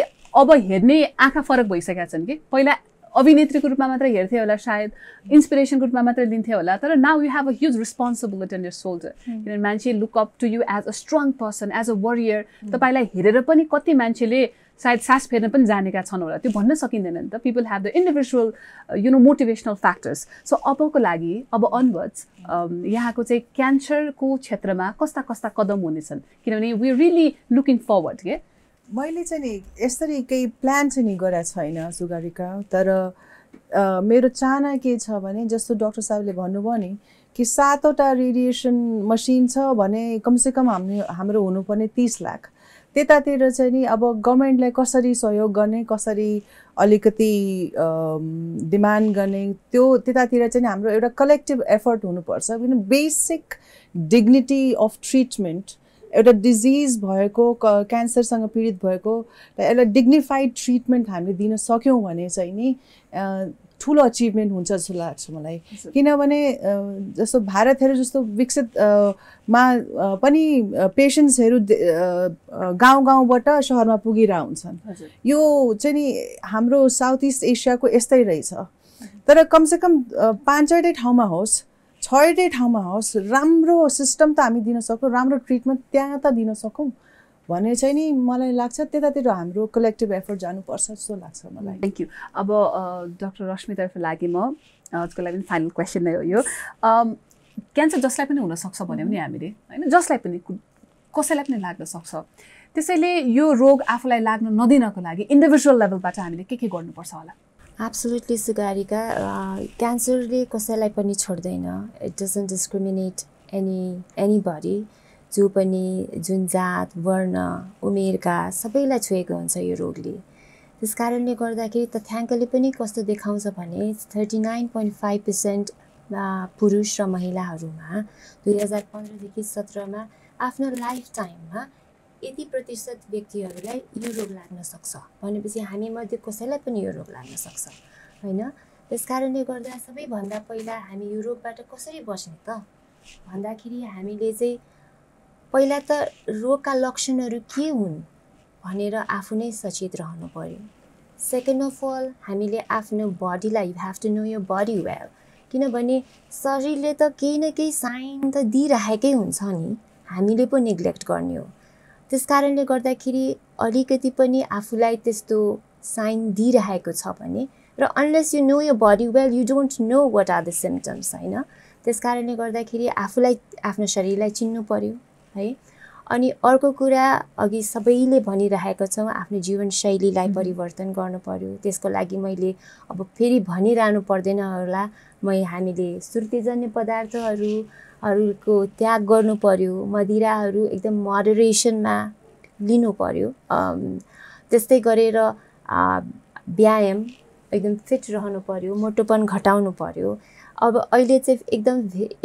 अब हेर्ने आँखा फरक भइसकेका छन् कि पहिला अभिनेत्रीको रूपमा मात्र हेर्थ्यो होला सायद इन्सपिरेसनको रूपमा मात्र लिन्थ्यो होला तर now you have a huge responsibility on your soldier किनभने मान्छे look up to you as a strong person as a warrior तपाईँलाई हेरेर पनि कति मान्छेले सायद सास फेर्न पनि जानेका छन् होला त्यो भन्न सकिँदैन नि त people have the individual you know motivational factors so अबको लागि अब अनवर्ड्स um, यहाँको चाहिँ क्यान्सरको क्षेत्रमा कस्ता कस्ता कदम हुनेछन् किनभने वी रियली लुकिङ फरवर्ड के मैले चाहिँ नि यसरी केही प्लान चाहिँ नि गरेको छैन सुगारीका तर मेरो चाहना के छ भने जस्तो डक्टर साहबले भन्नुभयो नि कि सातवटा रेडिएसन मसिन छ भने कमसेकम हामी हाम्रो हुनुपर्ने तिस लाख त्यतातिर चाहिँ नि अब गभर्मेन्टलाई कसरी सहयोग गर्ने कसरी अलिकति डिमान्ड गर्ने त्यो त्यतातिर चाहिँ हाम्रो एउटा कलेक्टिभ एफर्ट हुनुपर्छ किन बेसिक डिग्निटी अफ ट्रिटमेन्ट एउटा डिजिज भएको क्यान्सरसँग पीडित भएको एउटा डिग्निफाइड ट्रिटमेन्ट हामीले दिन सक्यौँ भने चाहिँ नि ठुलो अचिभमेन्ट हुन्छ जस्तो लाग्छ मलाई किनभने जस्तो भारतहरू जस्तो विकसित मा पनि पेसेन्ट्सहरू गाउँ गाउँबाट सहरमा पुगिरहेको हुन्छन् यो चाहिँ नि हाम्रो साउथ इस्ट एसियाको यस्तै रहेछ तर कमसेकम पाँचवटै ठाउँमा होस् छैटै ठाउँमा होस् राम्रो सिस्टम त हामी दिन सकौँ राम्रो ट्रिटमेन्ट त्यहाँ त दिन सकौँ भने चाहिँ नि मलाई लाग्छ त्यतातिर हाम्रो कलेक्टिभ एफोर्ट जानुपर्छ जस्तो लाग्छ मलाई थ्याङ्क यू अब डक्टर रश्मितर्फ लागि म आजको लागि फाइनल क्वेसन नै हो यो क्यान्सर जसलाई पनि हुनसक्छ भन्यो नि हामीले होइन जसलाई पनि कसैलाई पनि लाग्न सक्छ त्यसैले यो रोग आफूलाई लाग्न नदिनको लागि इन्डिभिजुअल लेभलबाट हामीले के के गर्नुपर्छ होला एब्सोल्युटली सुगारीका क्यान्सरले कसैलाई पनि छोड्दैन it doesn't discriminate any anybody जो पनि जुन जात वर्ण उमेरका सबैलाई छोएको हुन्छ यो रोगले त्यस कारणले गर्दाखेरि तथ्याङ्कले पनि कस्तो देखाउँछ भने thirty nine point five percent पुरुष र महिलाहरूमा दुई हजार पन्ध्रदेखि सत्रमा आफ्नो लाइफ टाइममा यति प्रतिशत व्यक्तिहरूलाई यो रोग लाग्न सक्छ भनेपछि हामीमध्ये कसैलाई पनि यो रोग लाग्न सक्छ होइन त्यस कारणले गर्दा सबैभन्दा पहिला हामी यो रोगबाट कसरी बस्ने त भन्दाखेरि हामीले चाहिँ पहिला त रोगका लक्षणहरू के हुन् भनेर आफू नै सचेत रहनु पऱ्यो सेकेन्ड अफ अल हामीले आफ्नो बडीलाई यु हेभ टु नो यो बडी वेल किनभने शरीरले त केही न केही साइन त दिइराखेकै हुन्छ नि हामीले पो नेग्लेक्ट गर्ने हो त्यस कारणले गर्दाखेरि अलिकति पनि आफूलाई त्यस्तो साइन दिइरहेको छ भने र अनलेस यु नो यो body well you don't know what are the symptoms होइन त्यस कारणले गर्दाखेरि आफूलाई आफ्नो शरीरलाई चिन्नु पऱ्यो है अनि अर्को कुरा अघि सबैले भनिरहेको छौँ आफ्नो जीवनशैलीलाई परिवर्तन गर्नु पऱ्यो त्यसको लागि मैले अब फेरि भनिरहनु पर्दैन होला मै हामीले सुर्तीजन्य पदार्थहरू हरूको त्याग गर्नु पर्यो मदिराहरू एकदम मोडरेसनमा लिनु पर्यो त्यस्तै गरेर व्यायाम एकदम फिट रहनु पर्यो मोटोपन घटाउनु पर्यो अब अहिले चाहिँ एकदम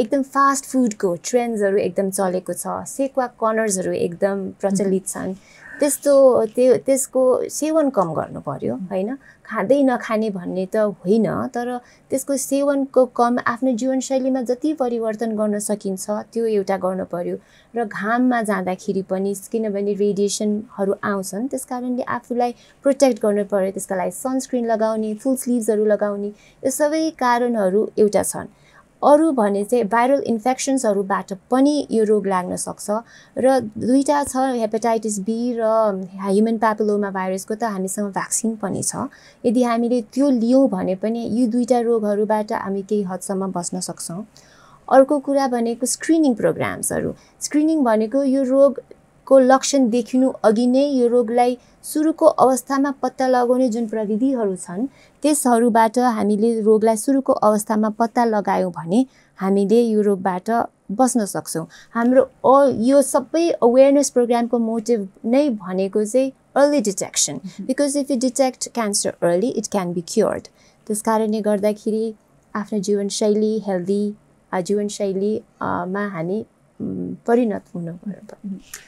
एकदम फास्ट फुडको ट्रेन्ड्सहरू एकदम चलेको छ सेक्वा कर्नर्सहरू एकदम प्रचलित छन् त्यस्तो त्यो त्यसको सेवन कम गर्नु पऱ्यो होइन खाँदै नखाने भन्ने त होइन तर त्यसको सेवनको कम आफ्नो जीवनशैलीमा जति परिवर्तन गर्न सकिन्छ त्यो एउटा गर्नु पर्यो र घाममा जाँदाखेरि पनि किनभने रेडिएसनहरू आउँछन् त्यस कारणले आफूलाई प्रोटेक्ट गर्नु पऱ्यो त्यसको लागि सनस्क्रिन लगाउने फुल स्लिभ्सहरू लगाउने यो सबै कारणहरू एउटा छन् अरू भने चाहिँ भाइरल इन्फेक्सन्सहरूबाट पनि यो रोग लाग्न सक्छ र दुईवटा छ हेपाटाइटिस बी र ह्युमन प्यापिलोमा भाइरसको त हामीसँग भ्याक्सिन पनि छ यदि हामीले त्यो लियौँ भने पनि यी दुईवटा रोगहरूबाट हामी केही हदसम्म बस्न सक्छौँ अर्को कुरा भनेको स्क्रिनिङ प्रोग्राम्सहरू स्क्रिनिङ भनेको यो रोग को लक्षण देखिनु अघि नै यो रोगलाई सुरुको अवस्थामा पत्ता लगाउने जुन प्रविधिहरू छन् त्यसहरूबाट हामीले रोगलाई सुरुको अवस्थामा पत्ता लगायौँ भने हामीले यो रोगबाट बस्न सक्छौँ हाम्रो यो सबै अवेरनेस प्रोग्रामको मोटिभ नै भनेको चाहिँ early detection because if you detect cancer early it can be cured त्यस कारणले गर्दाखेरि आफ्नो जीवनशैली हेल्दी जीवनशैलीमा हामी परिणत हुन त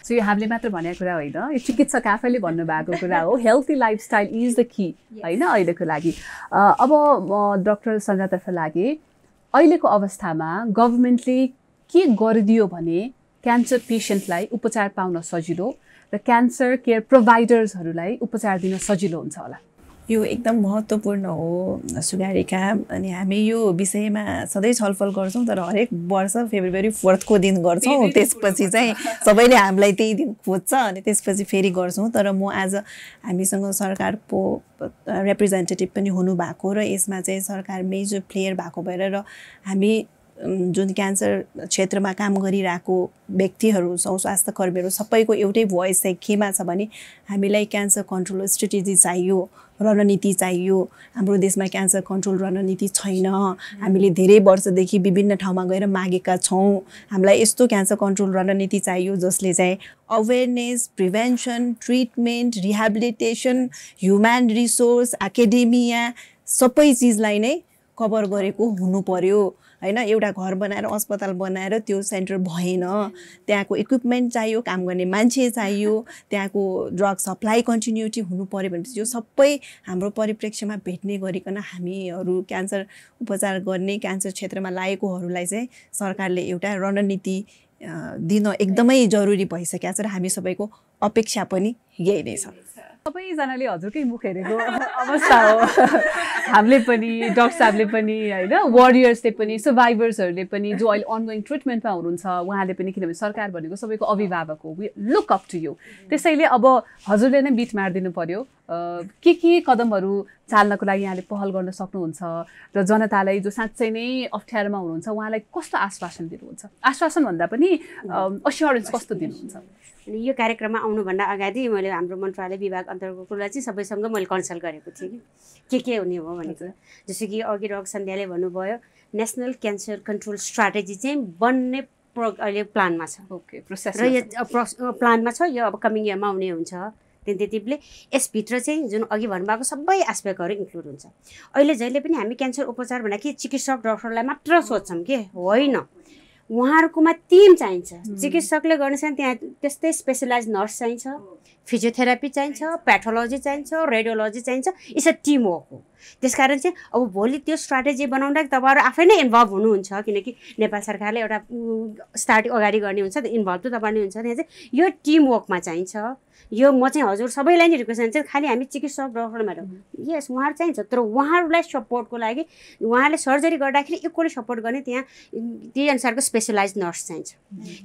सो यो हामीले मात्र भनेको कुरा होइन यो चिकित्सक आफैले भन्नुभएको कुरा हो हेल्थी लाइफस्टाइल इज द कि होइन अहिलेको लागि अब म डक्टर सङ्घातर्फ लागेँ अहिलेको अवस्थामा गभर्मेन्टले के गरिदियो भने क्यान्सर पेसेन्टलाई उपचार पाउन सजिलो र क्यान्सर केयर प्रोभाइडर्सहरूलाई उपचार दिन सजिलो हुन्छ होला यो एकदम महत्त्वपूर्ण हो सुगारेका अनि हामी यो विषयमा सधैँ छलफल गर्छौँ तर हरेक वर्ष फेब्रुअरी फोर्थको दिन गर्छौँ त्यसपछि चाहिँ सबैले हामीलाई त्यही दिन खोज्छ अनि त्यसपछि फेरि गर्छौँ तर म आज हामीसँग सरकारको रिप्रेजेन्टेटिभ पनि हुनुभएको र यसमा चाहिँ सरकार मेजर प्लेयर भएको भएर र हामी जुन क्यान्सर क्षेत्रमा काम गरिरहेको व्यक्तिहरू छौँ स्वास्थ्य कर्मीहरू सबैको एउटै भोइस चाहिँ केमा छ भने हामीलाई क्यान्सर कन्ट्रोल स्ट्रेटेजी चाहियो रणनीति चाहियो हाम्रो देशमा क्यान्सर कन्ट्रोल रणनीति छैन हामीले धेरै वर्षदेखि विभिन्न ठाउँमा गएर मागेका छौँ हामीलाई यस्तो क्यान्सर कन्ट्रोल रणनीति चाहियो जसले चाहिँ awareness prevention treatment rehabilitation human resource academia सबै चिजलाई नै कभर गरेको हुनु पर्यो होइन एउटा घर बनाएर अस्पताल बनाएर त्यो सेन्टर भएन त्यहाँको इक्विपमेन्ट चाहियो काम गर्ने मान्छे चाहियो त्यहाँको ड्रग सप्लाई कन्टिन्युटी हुनु पऱ्यो भनेपछि यो सबै हाम्रो परिप्रेक्ष्यमा भेट्ने गरिकन हामीहरू क्यान्सर उपचार गर्ने क्यान्सर क्षेत्रमा लागेकोहरूलाई चाहिँ सरकारले एउटा रणनीति दिन एकदमै जरुरी भइसकेको छ र हामी सबैको अपेक्षा पनि यही नै छ सबैजनाले हजुरकै मुख हेरेको अवस्था हो हामीले पनि डक्टर साहबले पनि होइन वरियर्सले पनि सर्भाइभर्सहरूले पनि जो अहिले अनगोइङ ट्रिटमेन्टमा हुनुहुन्छ उहाँले पनि किनभने सरकार भनेको सबैको अभिभावक हो we look up to you त्यसैले अब हजुरले नै बिट मारिदिनु पऱ्यो के के कदमहरू चाल्नको लागि यहाँले पहल गर्न सक्नुहुन्छ र जनतालाई जो साँच्चै नै अप्ठ्यारोमा हुनुहुन्छ उहाँलाई कस्तो आश्वासन दिनुहुन्छ आश्वासन भन्दा पनि एस्योरेन्स कस्तो दिनुहुन्छ अनि यो कार्यक्रममा आउनुभन्दा अगाडि मैले हाम्रो मन्त्रालय विभाग कुरा चाहिँ सबैसँग मैले कन्सल्ट गरेको थिएँ कि के के हुने हो भनेको जस्तो कि अघि रक सन्ध्याले भन्नुभयो नेसनल क्यान्सर कन्ट्रोल स्ट्राटेजी चाहिँ बन्ने प्र अहिले प्लानमा छ ओके प्रोसेस र यो प्लानमा छ यो अब कमिङ इयरमा आउने हुन्छ टेन्टेटिभले यसभित्र चाहिँ जुन अघि भन्नुभएको सबै एस्पेक्टहरू इन्क्लुड हुन्छ अहिले जहिले पनि हामी क्यान्सर उपचार भन्दा कि चिकित्सक डक्टरलाई मात्र सोध्छौँ कि होइन उहाँहरूकोमा टिम चाहिन्छ चिकित्सकले गर्ने छैन त्यहाँ त्यस्तै स्पेसलाइज नर्स चाहिन्छ फिजियोथेरापी चाहिन्छ प्याथोलोजी चाहिन्छ रेडियोलोजी चाहिन्छ इट्स अ टिम वर्क हो त्यस कारण चाहिँ अब भोलि त्यो स्ट्राटेजी बनाउँदा तपाईँहरू आफै नै इन्भल्भ हुनुहुन्छ किनकि नेपाल सरकारले एउटा स्टार्ट अगाडि गर्ने हुन्छ इन्भल्भ त तपाईँ हुन्छ त्यहाँ चाहिँ यो टिमवर्कमा चाहिन्छ यो म चाहिँ हजुर सबैलाई नै रिक्वेस्ट गर्छु खालि हामी चिकित्सक डक्टर म्याडम यस उहाँहरू चाहिन्छ तर उहाँहरूलाई सपोर्टको लागि उहाँले सर्जरी गर्दाखेरि इक्वली सपोर्ट गर्ने त्यहाँ त्यही अनुसारको स्पेसलाइज नर्स चाहिन्छ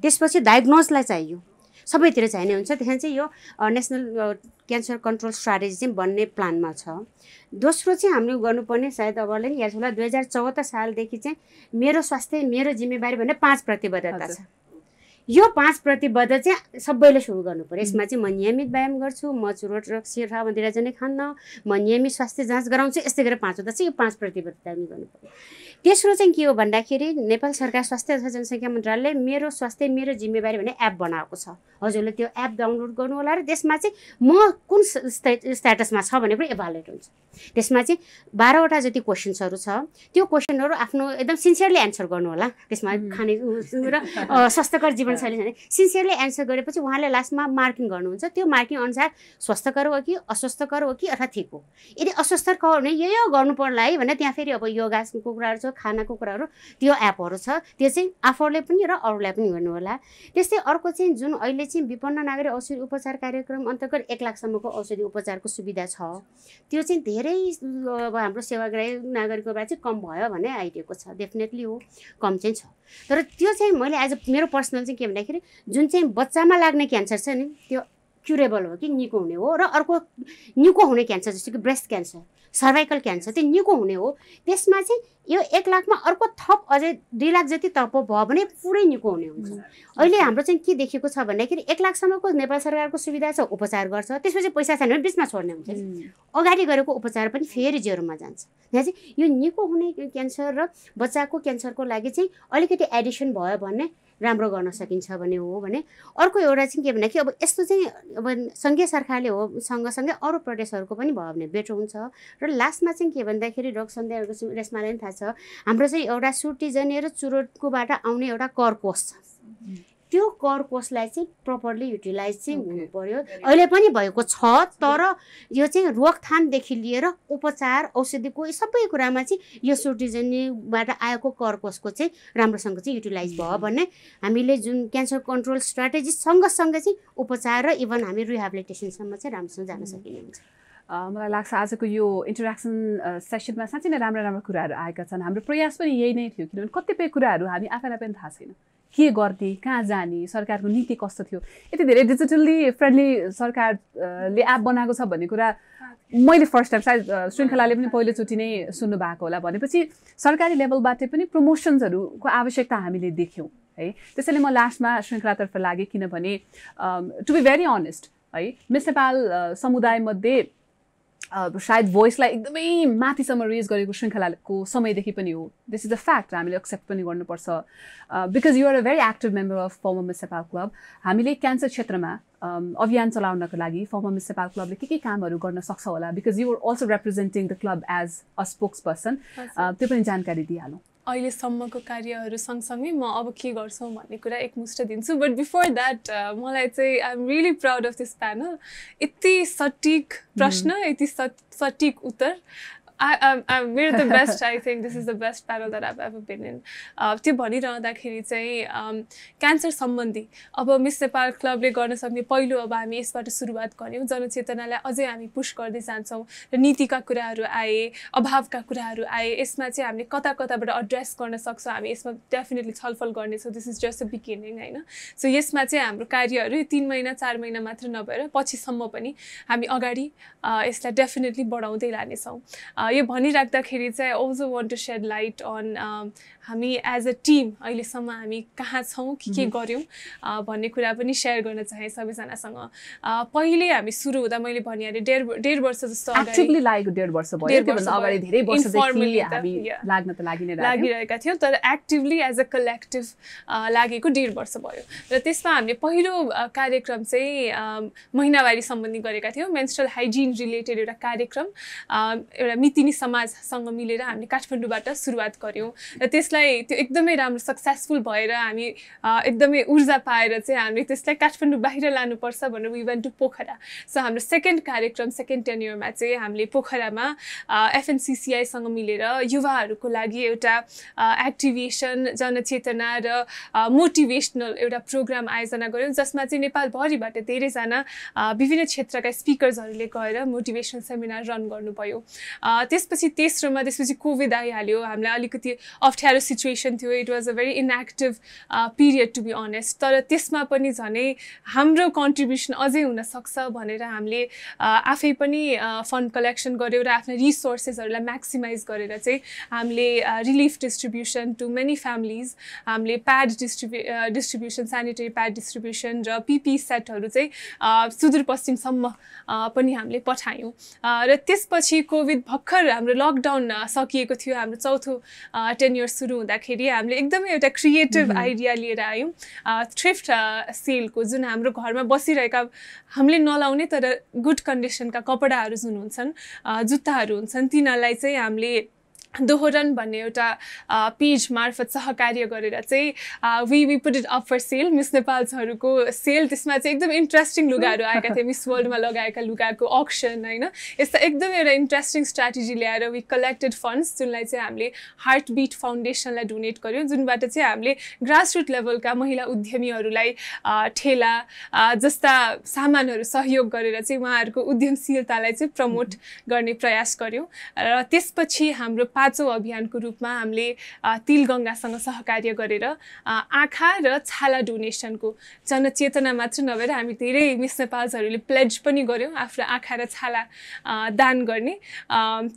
त्यसपछि डायग्नोजलाई चाहियो सबैतिर चाहिने हुन्छ त्यहाँ चाहिँ यो नेसनल क्यान्सर कन्ट्रोल स्ट्राटेजी चाहिँ बन्ने प्लानमा छ दोस्रो चाहिँ हामीले गर्नुपर्ने सायद अब अलिक याद होला दुई हजार चौहत्तर सालदेखि चाहिँ मेरो स्वास्थ्य मेरो जिम्मेवारी भन्ने पाँच प्रतिबद्धता छ यो पाँच प्रतिबद्ध चाहिँ सबैले सुरु गर्नु पऱ्यो यसमा चाहिँ म नियमित व्यायाम गर्छु म चुरोट र रक्सी चाहिँ खान्न म नियमित स्वास्थ्य जाँच गराउँछु यस्तै गरेर पाँचवटा चाहिँ यो पाँच प्रतिबद्धता गर्नु पऱ्यो तेस्रो चाहिँ के हो भन्दाखेरि नेपाल सरकार स्वास्थ्य तथा जनसङ्ख्या मन्त्रालयले मेरो स्वास्थ्य मेरो जिम्मेवारी भन्ने एप बनाएको छ हजुरले त्यो एप डाउनलोड गर्नु होला र त्यसमा चाहिँ म कुन स्ट्याटसमा छ भने पनि एभालुएट हुन्छ त्यसमा चाहिँ बाह्रवटा जति क्वेसन्सहरू छ त्यो क्वेसनहरू आफ्नो एकदम सिन्सियरली एन्सर गर्नु होला त्यसमा खाने र स्वस्थकर जीवनशैली छ सिन्सियरली एन्सर गरेपछि उहाँले लास्टमा मार्किङ गर्नुहुन्छ त्यो मार्किङ अनुसार स्वास्थ्यकर हो कि अस्वस्थकर हो कि अथवा ठिक हो यदि अस्वस्थकर हो भने यो यो गर्नु पर्ला है भने त्यहाँ फेरि अब योगासनको कुराहरू छ खानाको कुराहरू त्यो एपहरू छ त्यो चाहिँ आफूले पनि र अरूलाई पनि होला त्यस्तै अर्को चाहिँ जुन अहिले चाहिँ विपन्न नागरिक औषधि उपचार कार्यक्रम अन्तर्गत एक लाखसम्मको औषधि उपचारको सुविधा छ त्यो चाहिँ धेरै अब हाम्रो सेवाग्राही नागरिककोबाट चाहिँ कम भयो भने आइदिएको छ डेफिनेटली हो कम चाहिँ छ तर त्यो चाहिँ मैले एज अ मेरो पर्सनल चाहिँ के भन्दाखेरि जुन चाहिँ बच्चामा लाग्ने क्यान्सर छ नि त्यो क्युरेबल हो कि निको हुने हो र अर्को निको हुने क्यान्सर जस्तो कि ब्रेस्ट क्यान्सर सर्भाइकल क्यान्सर त्यो निको हुने हो त्यसमा चाहिँ यो एक लाखमा अर्को थप अझै दुई लाख जति थप भयो भने पुरै निको हुने हुन्छ अहिले हाम्रो चाहिँ के देखेको छ भन्दाखेरि एक लाखसम्मको नेपाल सरकारको सुविधा छ उपचार गर्छ त्यसपछि पैसा छैन भने बिचमा छोड्ने हुन्छ अगाडि गरेको उपचार पनि फेरि जेरोमा जान्छ यहाँ चाहिँ यो निको हुने क्यान्सर र बच्चाको क्यान्सरको लागि चाहिँ अलिकति एडिसन भयो भने राम्रो गर्न सकिन्छ भने हो भने अर्को एउटा चाहिँ के भन्दाखेरि अब यस्तो चाहिँ अब सङ्घीय सरकारले हो सँगसँगै अरू प्रदेशहरूको पनि भयो भने बेटर हुन्छ र लास्टमा चाहिँ के भन्दाखेरि रोग सन्ध्याहरूको रेस्मा पनि थाहा छ हाम्रो चाहिँ एउटा सुटिजने र चुरोटकोबाट आउने एउटा कर छ त्यो कर चाहिँ प्रपरली युटिलाइज चाहिँ हुनु पऱ्यो अहिले पनि भएको छ तर यो चाहिँ रोकथामदेखि लिएर उपचार औषधिको सबै कुरामा चाहिँ यो सोटिजनीबाट आएको कर चाहिँ राम्रोसँग चाहिँ युटिलाइज भयो mm-hmm. भने हामीले जुन क्यान्सर कन्ट्रोल स्ट्राटेजी सँगसँगै चाहिँ उपचार र इभन हामी रिहेबिलिटेसनसम्म चाहिँ राम्रोसँग जान mm-hmm. सकिने हुन्छ मलाई लाग्छ आजको यो इन्टरेक्सन सेसनमा साँच्चै नै राम्रा राम्रा कुराहरू आएका छन् हाम्रो प्रयास पनि यही नै थियो किनभने कतिपय कुराहरू हामी आफैलाई पनि थाहा छैन के गर्ने कहाँ जाने सरकारको नीति कस्तो थियो यति धेरै डिजिटल्ली फ्रेन्डली सरकारले एप बनाएको छ भन्ने कुरा मैले फर्स्ट टाइम सायद श्रृङ्खलाले पनि पहिलोचोटि नै सुन्नु भएको होला भनेपछि सरकारी लेभलबाटै पनि प्रमोसन्सहरूको आवश्यकता हामीले देख्यौँ है त्यसैले म लास्टमा श्रृङ्खलातर्फ लागेँ किनभने टु बी भेरी अनेस्ट है मिस नेपाल समुदायमध्ये सायद भोइसलाई एकदमै माथिसम्म रेज गरेको श्रृङ्खलाको समयदेखि पनि हो दिस इज अ फ्याक्ट हामीले एक्सेप्ट पनि गर्नुपर्छ because you're a very active member of former miss Nepal club हामीले क्यान्सर क्षेत्रमा अभियान चलाउनको लागि फर्म मिस नेपाल क्लबले के के कामहरू गर्न सक्छ होला because you're also representing the club as a spokesperson त्यो पनि जानकारी दिइहालौँ अहिलेसम्मको कार्यहरू सँगसँगै म अब के गर्छौँ भन्ने कुरा एकमुष्ट दिन्छु बट बिफोर द्याट मलाई चाहिँ I am really proud of this panel यति सटिक प्रश्न mm. यति सटिक उत्तर मेरो the best I think this is the best panel that I've ever been in त्यो भनिरहँदाखेरि चाहिँ क्यान्सर um, सम्बन्धी अब मिस नेपाल क्लबले गर्न सक्ने पहिलो अब हामी यसबाट सुरुवात गऱ्यौँ जनचेतनालाई अझै हामी पुस्ट गर्दै जान्छौँ र नीतिका कुराहरू आए अभावका कुराहरू आए यसमा चाहिँ हामीले कता कताबाट एड्रेस गर्न सक्छौँ हामी यसमा डेफिनेटली छलफल गर्नेछौँ this is just a beginning होइन सो यसमा चाहिँ हाम्रो कार्यहरू तिन महिना चार महिना मात्र नभएर पछिसम्म पनि हामी अगाडि uh, यसलाई डेफिनेटली बढाउँदै लानेछौँ यो भनिराख्दाखेरि चाहिँ also want to shed light on हामी एज अ टिम अहिलेसम्म हामी कहाँ छौँ के के गऱ्यौँ भन्ने कुरा पनि सेयर गर्न चाहे सबैजनासँग पहिले हामी सुरु हुँदा मैले भनिहालेँ डेढ डेढ वर्ष जस्तो लागेको डेढ वर्ष भयो लागिरहेका थियौँ तर एक्टिभली एज अ कलेक्टिभ लागेको डेढ वर्ष भयो र त्यसमा हामीले पहिलो कार्यक्रम चाहिँ महिनावारी सम्बन्धी गरेका थियौँ मेन्सरल हाइजिन रिलेटेड एउटा कार्यक्रम एउटा तिनी समाजसँग मिलेर हामीले काठमाडौँबाट सुरुवात गऱ्यौँ र त्यसलाई त्यो एकदमै राम्रो सक्सेसफुल भएर हामी एकदमै ऊर्जा पाएर चाहिँ हामीले त्यसलाई काठमाडौँ बाहिर लानुपर्छ भनेर we want to Pokhara so हाम्रो सेकेन्ड कार्यक्रम सेकेन्ड टेनयरमा चाहिँ हामीले पोखरामा एफएनसिसिआईसँग मिलेर युवाहरूको लागि एउटा एक्टिभेसन जनचेतना र मोटिभेसनल एउटा प्रोग्राम आयोजना गऱ्यौँ जसमा चाहिँ नेपालभरिबाट धेरैजना विभिन्न क्षेत्रका स्पिकर्सहरूले गएर मोटिभेसन सेमिनार रन गर्नुभयो त्यसपछि तेस्रोमा त्यसपछि कोभिड आइहाल्यो हामीलाई अलिकति अप्ठ्यारो सिचुएसन थियो it was a very inactive period to be honest तर त्यसमा पनि झनै हाम्रो कन्ट्रिब्युसन अझै हुनसक्छ भनेर हामीले आफै पनि फन्ड कलेक्सन गऱ्यौँ र आफ्नो रिसोर्सेसहरूलाई म्याक्सिमाइज गरेर चाहिँ हामीले relief distribution to many families हामीले pad distribute distribution sanitary pad distribution र पिपी सेटहरू चाहिँ सुदूरपश्चिमसम्म पनि हामीले पठायौँ र त्यसपछि कोभिड भर्खर भर्खर हाम्रो लकडाउन सकिएको थियो हाम्रो चौथो टेन इयर्स सुरु हुँदाखेरि हामीले एकदमै एउटा क्रिएटिभ आइडिया mm-hmm. लिएर आयौँ थ्रिफ्ट सेलको जुन हाम्रो घरमा बसिरहेका हामीले नलाउने तर गुड कन्डिसनका कपडाहरू जुन हुन्छन् जुत्ताहरू हुन्छन् तिनीहरूलाई चाहिँ हामीले दोहोरन भन्ने एउटा पेज मार्फत सहकार्य गरेर चाहिँ we we put it up for sale miss नेपाल्सहरूको सेल त्यसमा चाहिँ एकदम इन्ट्रेस्टिङ लुगाहरू आएका थिए मिस वर्ल्डमा लगाएका लुगाको अक्सन होइन यस्ता एकदम एउटा इन्ट्रेस्टिङ स्ट्राटेजी ल्याएर वी कलेक्टेड फन्ड्स जुनलाई चाहिँ हामीले हार्ट बिट फाउन्डेसनलाई डोनेट गऱ्यौँ जुनबाट चाहिँ हामीले ग्रासरुट लेभलका महिला उद्यमीहरूलाई ठेला जस्ता सामानहरू सहयोग गरेर चाहिँ उहाँहरूको उद्यमशीलतालाई चाहिँ प्रमोट गर्ने प्रयास गऱ्यौँ र त्यसपछि हाम्रो पाँचौँ अभियानको रूपमा हामीले तिलगङ्गासँग सहकार्य गरेर आँखा र छाला डोनेसनको जनचेतना मात्र नभएर हामी धेरै मिस नेपालहरूले प्लेज पनि गऱ्यौँ आफ्नो आँखा र छाला दान गर्ने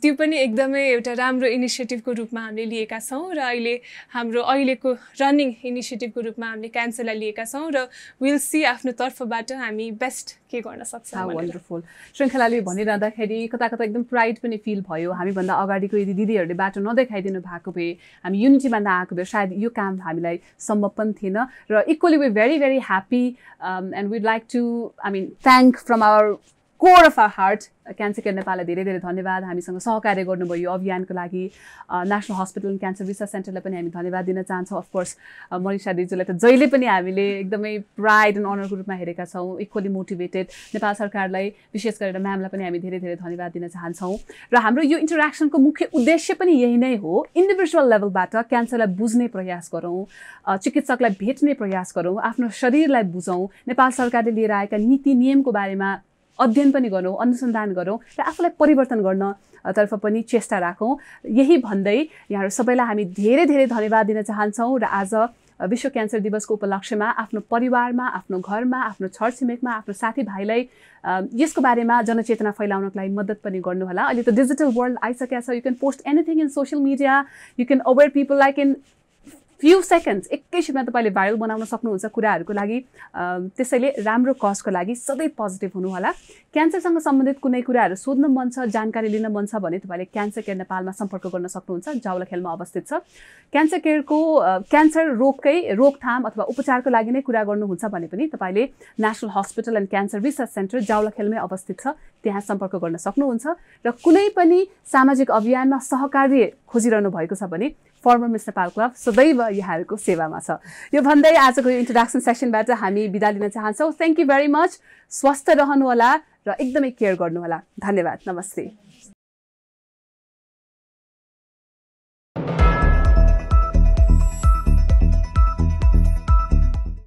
त्यो पनि एकदमै एउटा राम्रो इनिसिएटिभको रूपमा हामीले लिएका छौँ र अहिले हाम्रो अहिलेको रनिङ इनिसिएटिभको रूपमा हामीले क्यान्सरलाई लिएका छौँ र विल सी आफ्नो तर्फबाट हामी बेस्ट के गर्न सक्छ वन्डरफुल श्रृङ्खलाले भनिरहँदाखेरि कता कता एकदम प्राइड पनि फिल भयो हामीभन्दा अगाडिको यदि दिदीहरूले बाटो नदेखाइदिनु भएको भए हामी युनिटी नआएको आएको भए सायद यो काम हामीलाई सम्भव पनि थिएन र equally we very very happy and would like to I mean thank from our core of our heart cancer care नेपाललाई धेरै धेरै धन्यवाद हामीसँग सहकार्य गर्नुभयो यो अभियानको लागि national hospital and cancer research सेन्टरलाई पनि हामी धन्यवाद दिन चाहन्छौँ अफकोर्स मनिषा दिजुलाई त जहिले पनि हामीले एकदमै प्राइड एन्ड अनरको रूपमा हेरेका छौँ इक्वली मोटिभेटेड नेपाल सरकारलाई विशेष गरेर म्यामलाई पनि हामी धेरै धेरै धन्यवाद दिन चाहन्छौँ र हाम्रो यो इन्टरेक्सनको मुख्य उद्देश्य पनि यही नै हो इन्डिभिजुअल लेभलबाट क्यान्सरलाई बुझ्ने प्रयास गरौँ चिकित्सकलाई भेट्ने प्रयास गरौँ आफ्नो शरीरलाई बुझौँ नेपाल सरकारले लिएर आएका नीति नियमको बारेमा अध्ययन पनि गरौँ अनुसन्धान गरौँ र आफूलाई परिवर्तन गर्न तर्फ पनि चेष्टा राखौँ यही भन्दै यहाँहरू सबैलाई हामी धेरै धेरै धन्यवाद दिन चाहन्छौँ र आज विश्व क्यान्सर दिवसको उपलक्ष्यमा आफ्नो परिवारमा आफ्नो घरमा आफ्नो छरछिमेकमा आफ्नो साथीभाइलाई यसको बारेमा जनचेतना फैलाउनको लागि मद्दत पनि गर्नुहोला अहिले त डिजिटल वर्ल्ड आइसकेको छ you can post anything in social media you can aware people like in few seconds एकैछिनमा तपाईँले भाइरल बनाउन सक्नुहुन्छ कुराहरूको लागि त्यसैले राम्रो कजको लागि सधैँ पोजिटिभ हुनुहोला क्यान्सरसँग सम्बन्धित कुनै कुराहरू सोध्न मन छ जानकारी लिन मन छ भने तपाईँले क्यान्सर केयर नेपालमा सम्पर्क गर्न सक्नुहुन्छ जाउला खेलमा अवस्थित छ क्यान्सर केयरको क्यान्सर रोगकै रोकथाम अथवा उपचारको लागि नै कुरा गर्नुहुन्छ भने पनि तपाईँले national hospital and cancer research centre जाउला खेलमै अवस्थित छ त्यहाँ सम्पर्क गर्न सक्नुहुन्छ र कुनै पनि सामाजिक अभियानमा सहकार्य खोजिरहनु भएको छ भने फर्मर मिस नेपाल क्लब सदैव यहाँहरूको सेवामा छ यो भन्दै आजको यो इन्ट्रोडक्सन सेक्सनबाट हामी बिदा लिन चाहन्छौँ थ्याङ्क यू भेरी मच स्वस्थ रहनुहोला र एकदमै केयर गर्नुहोला धन्यवाद नमस्ते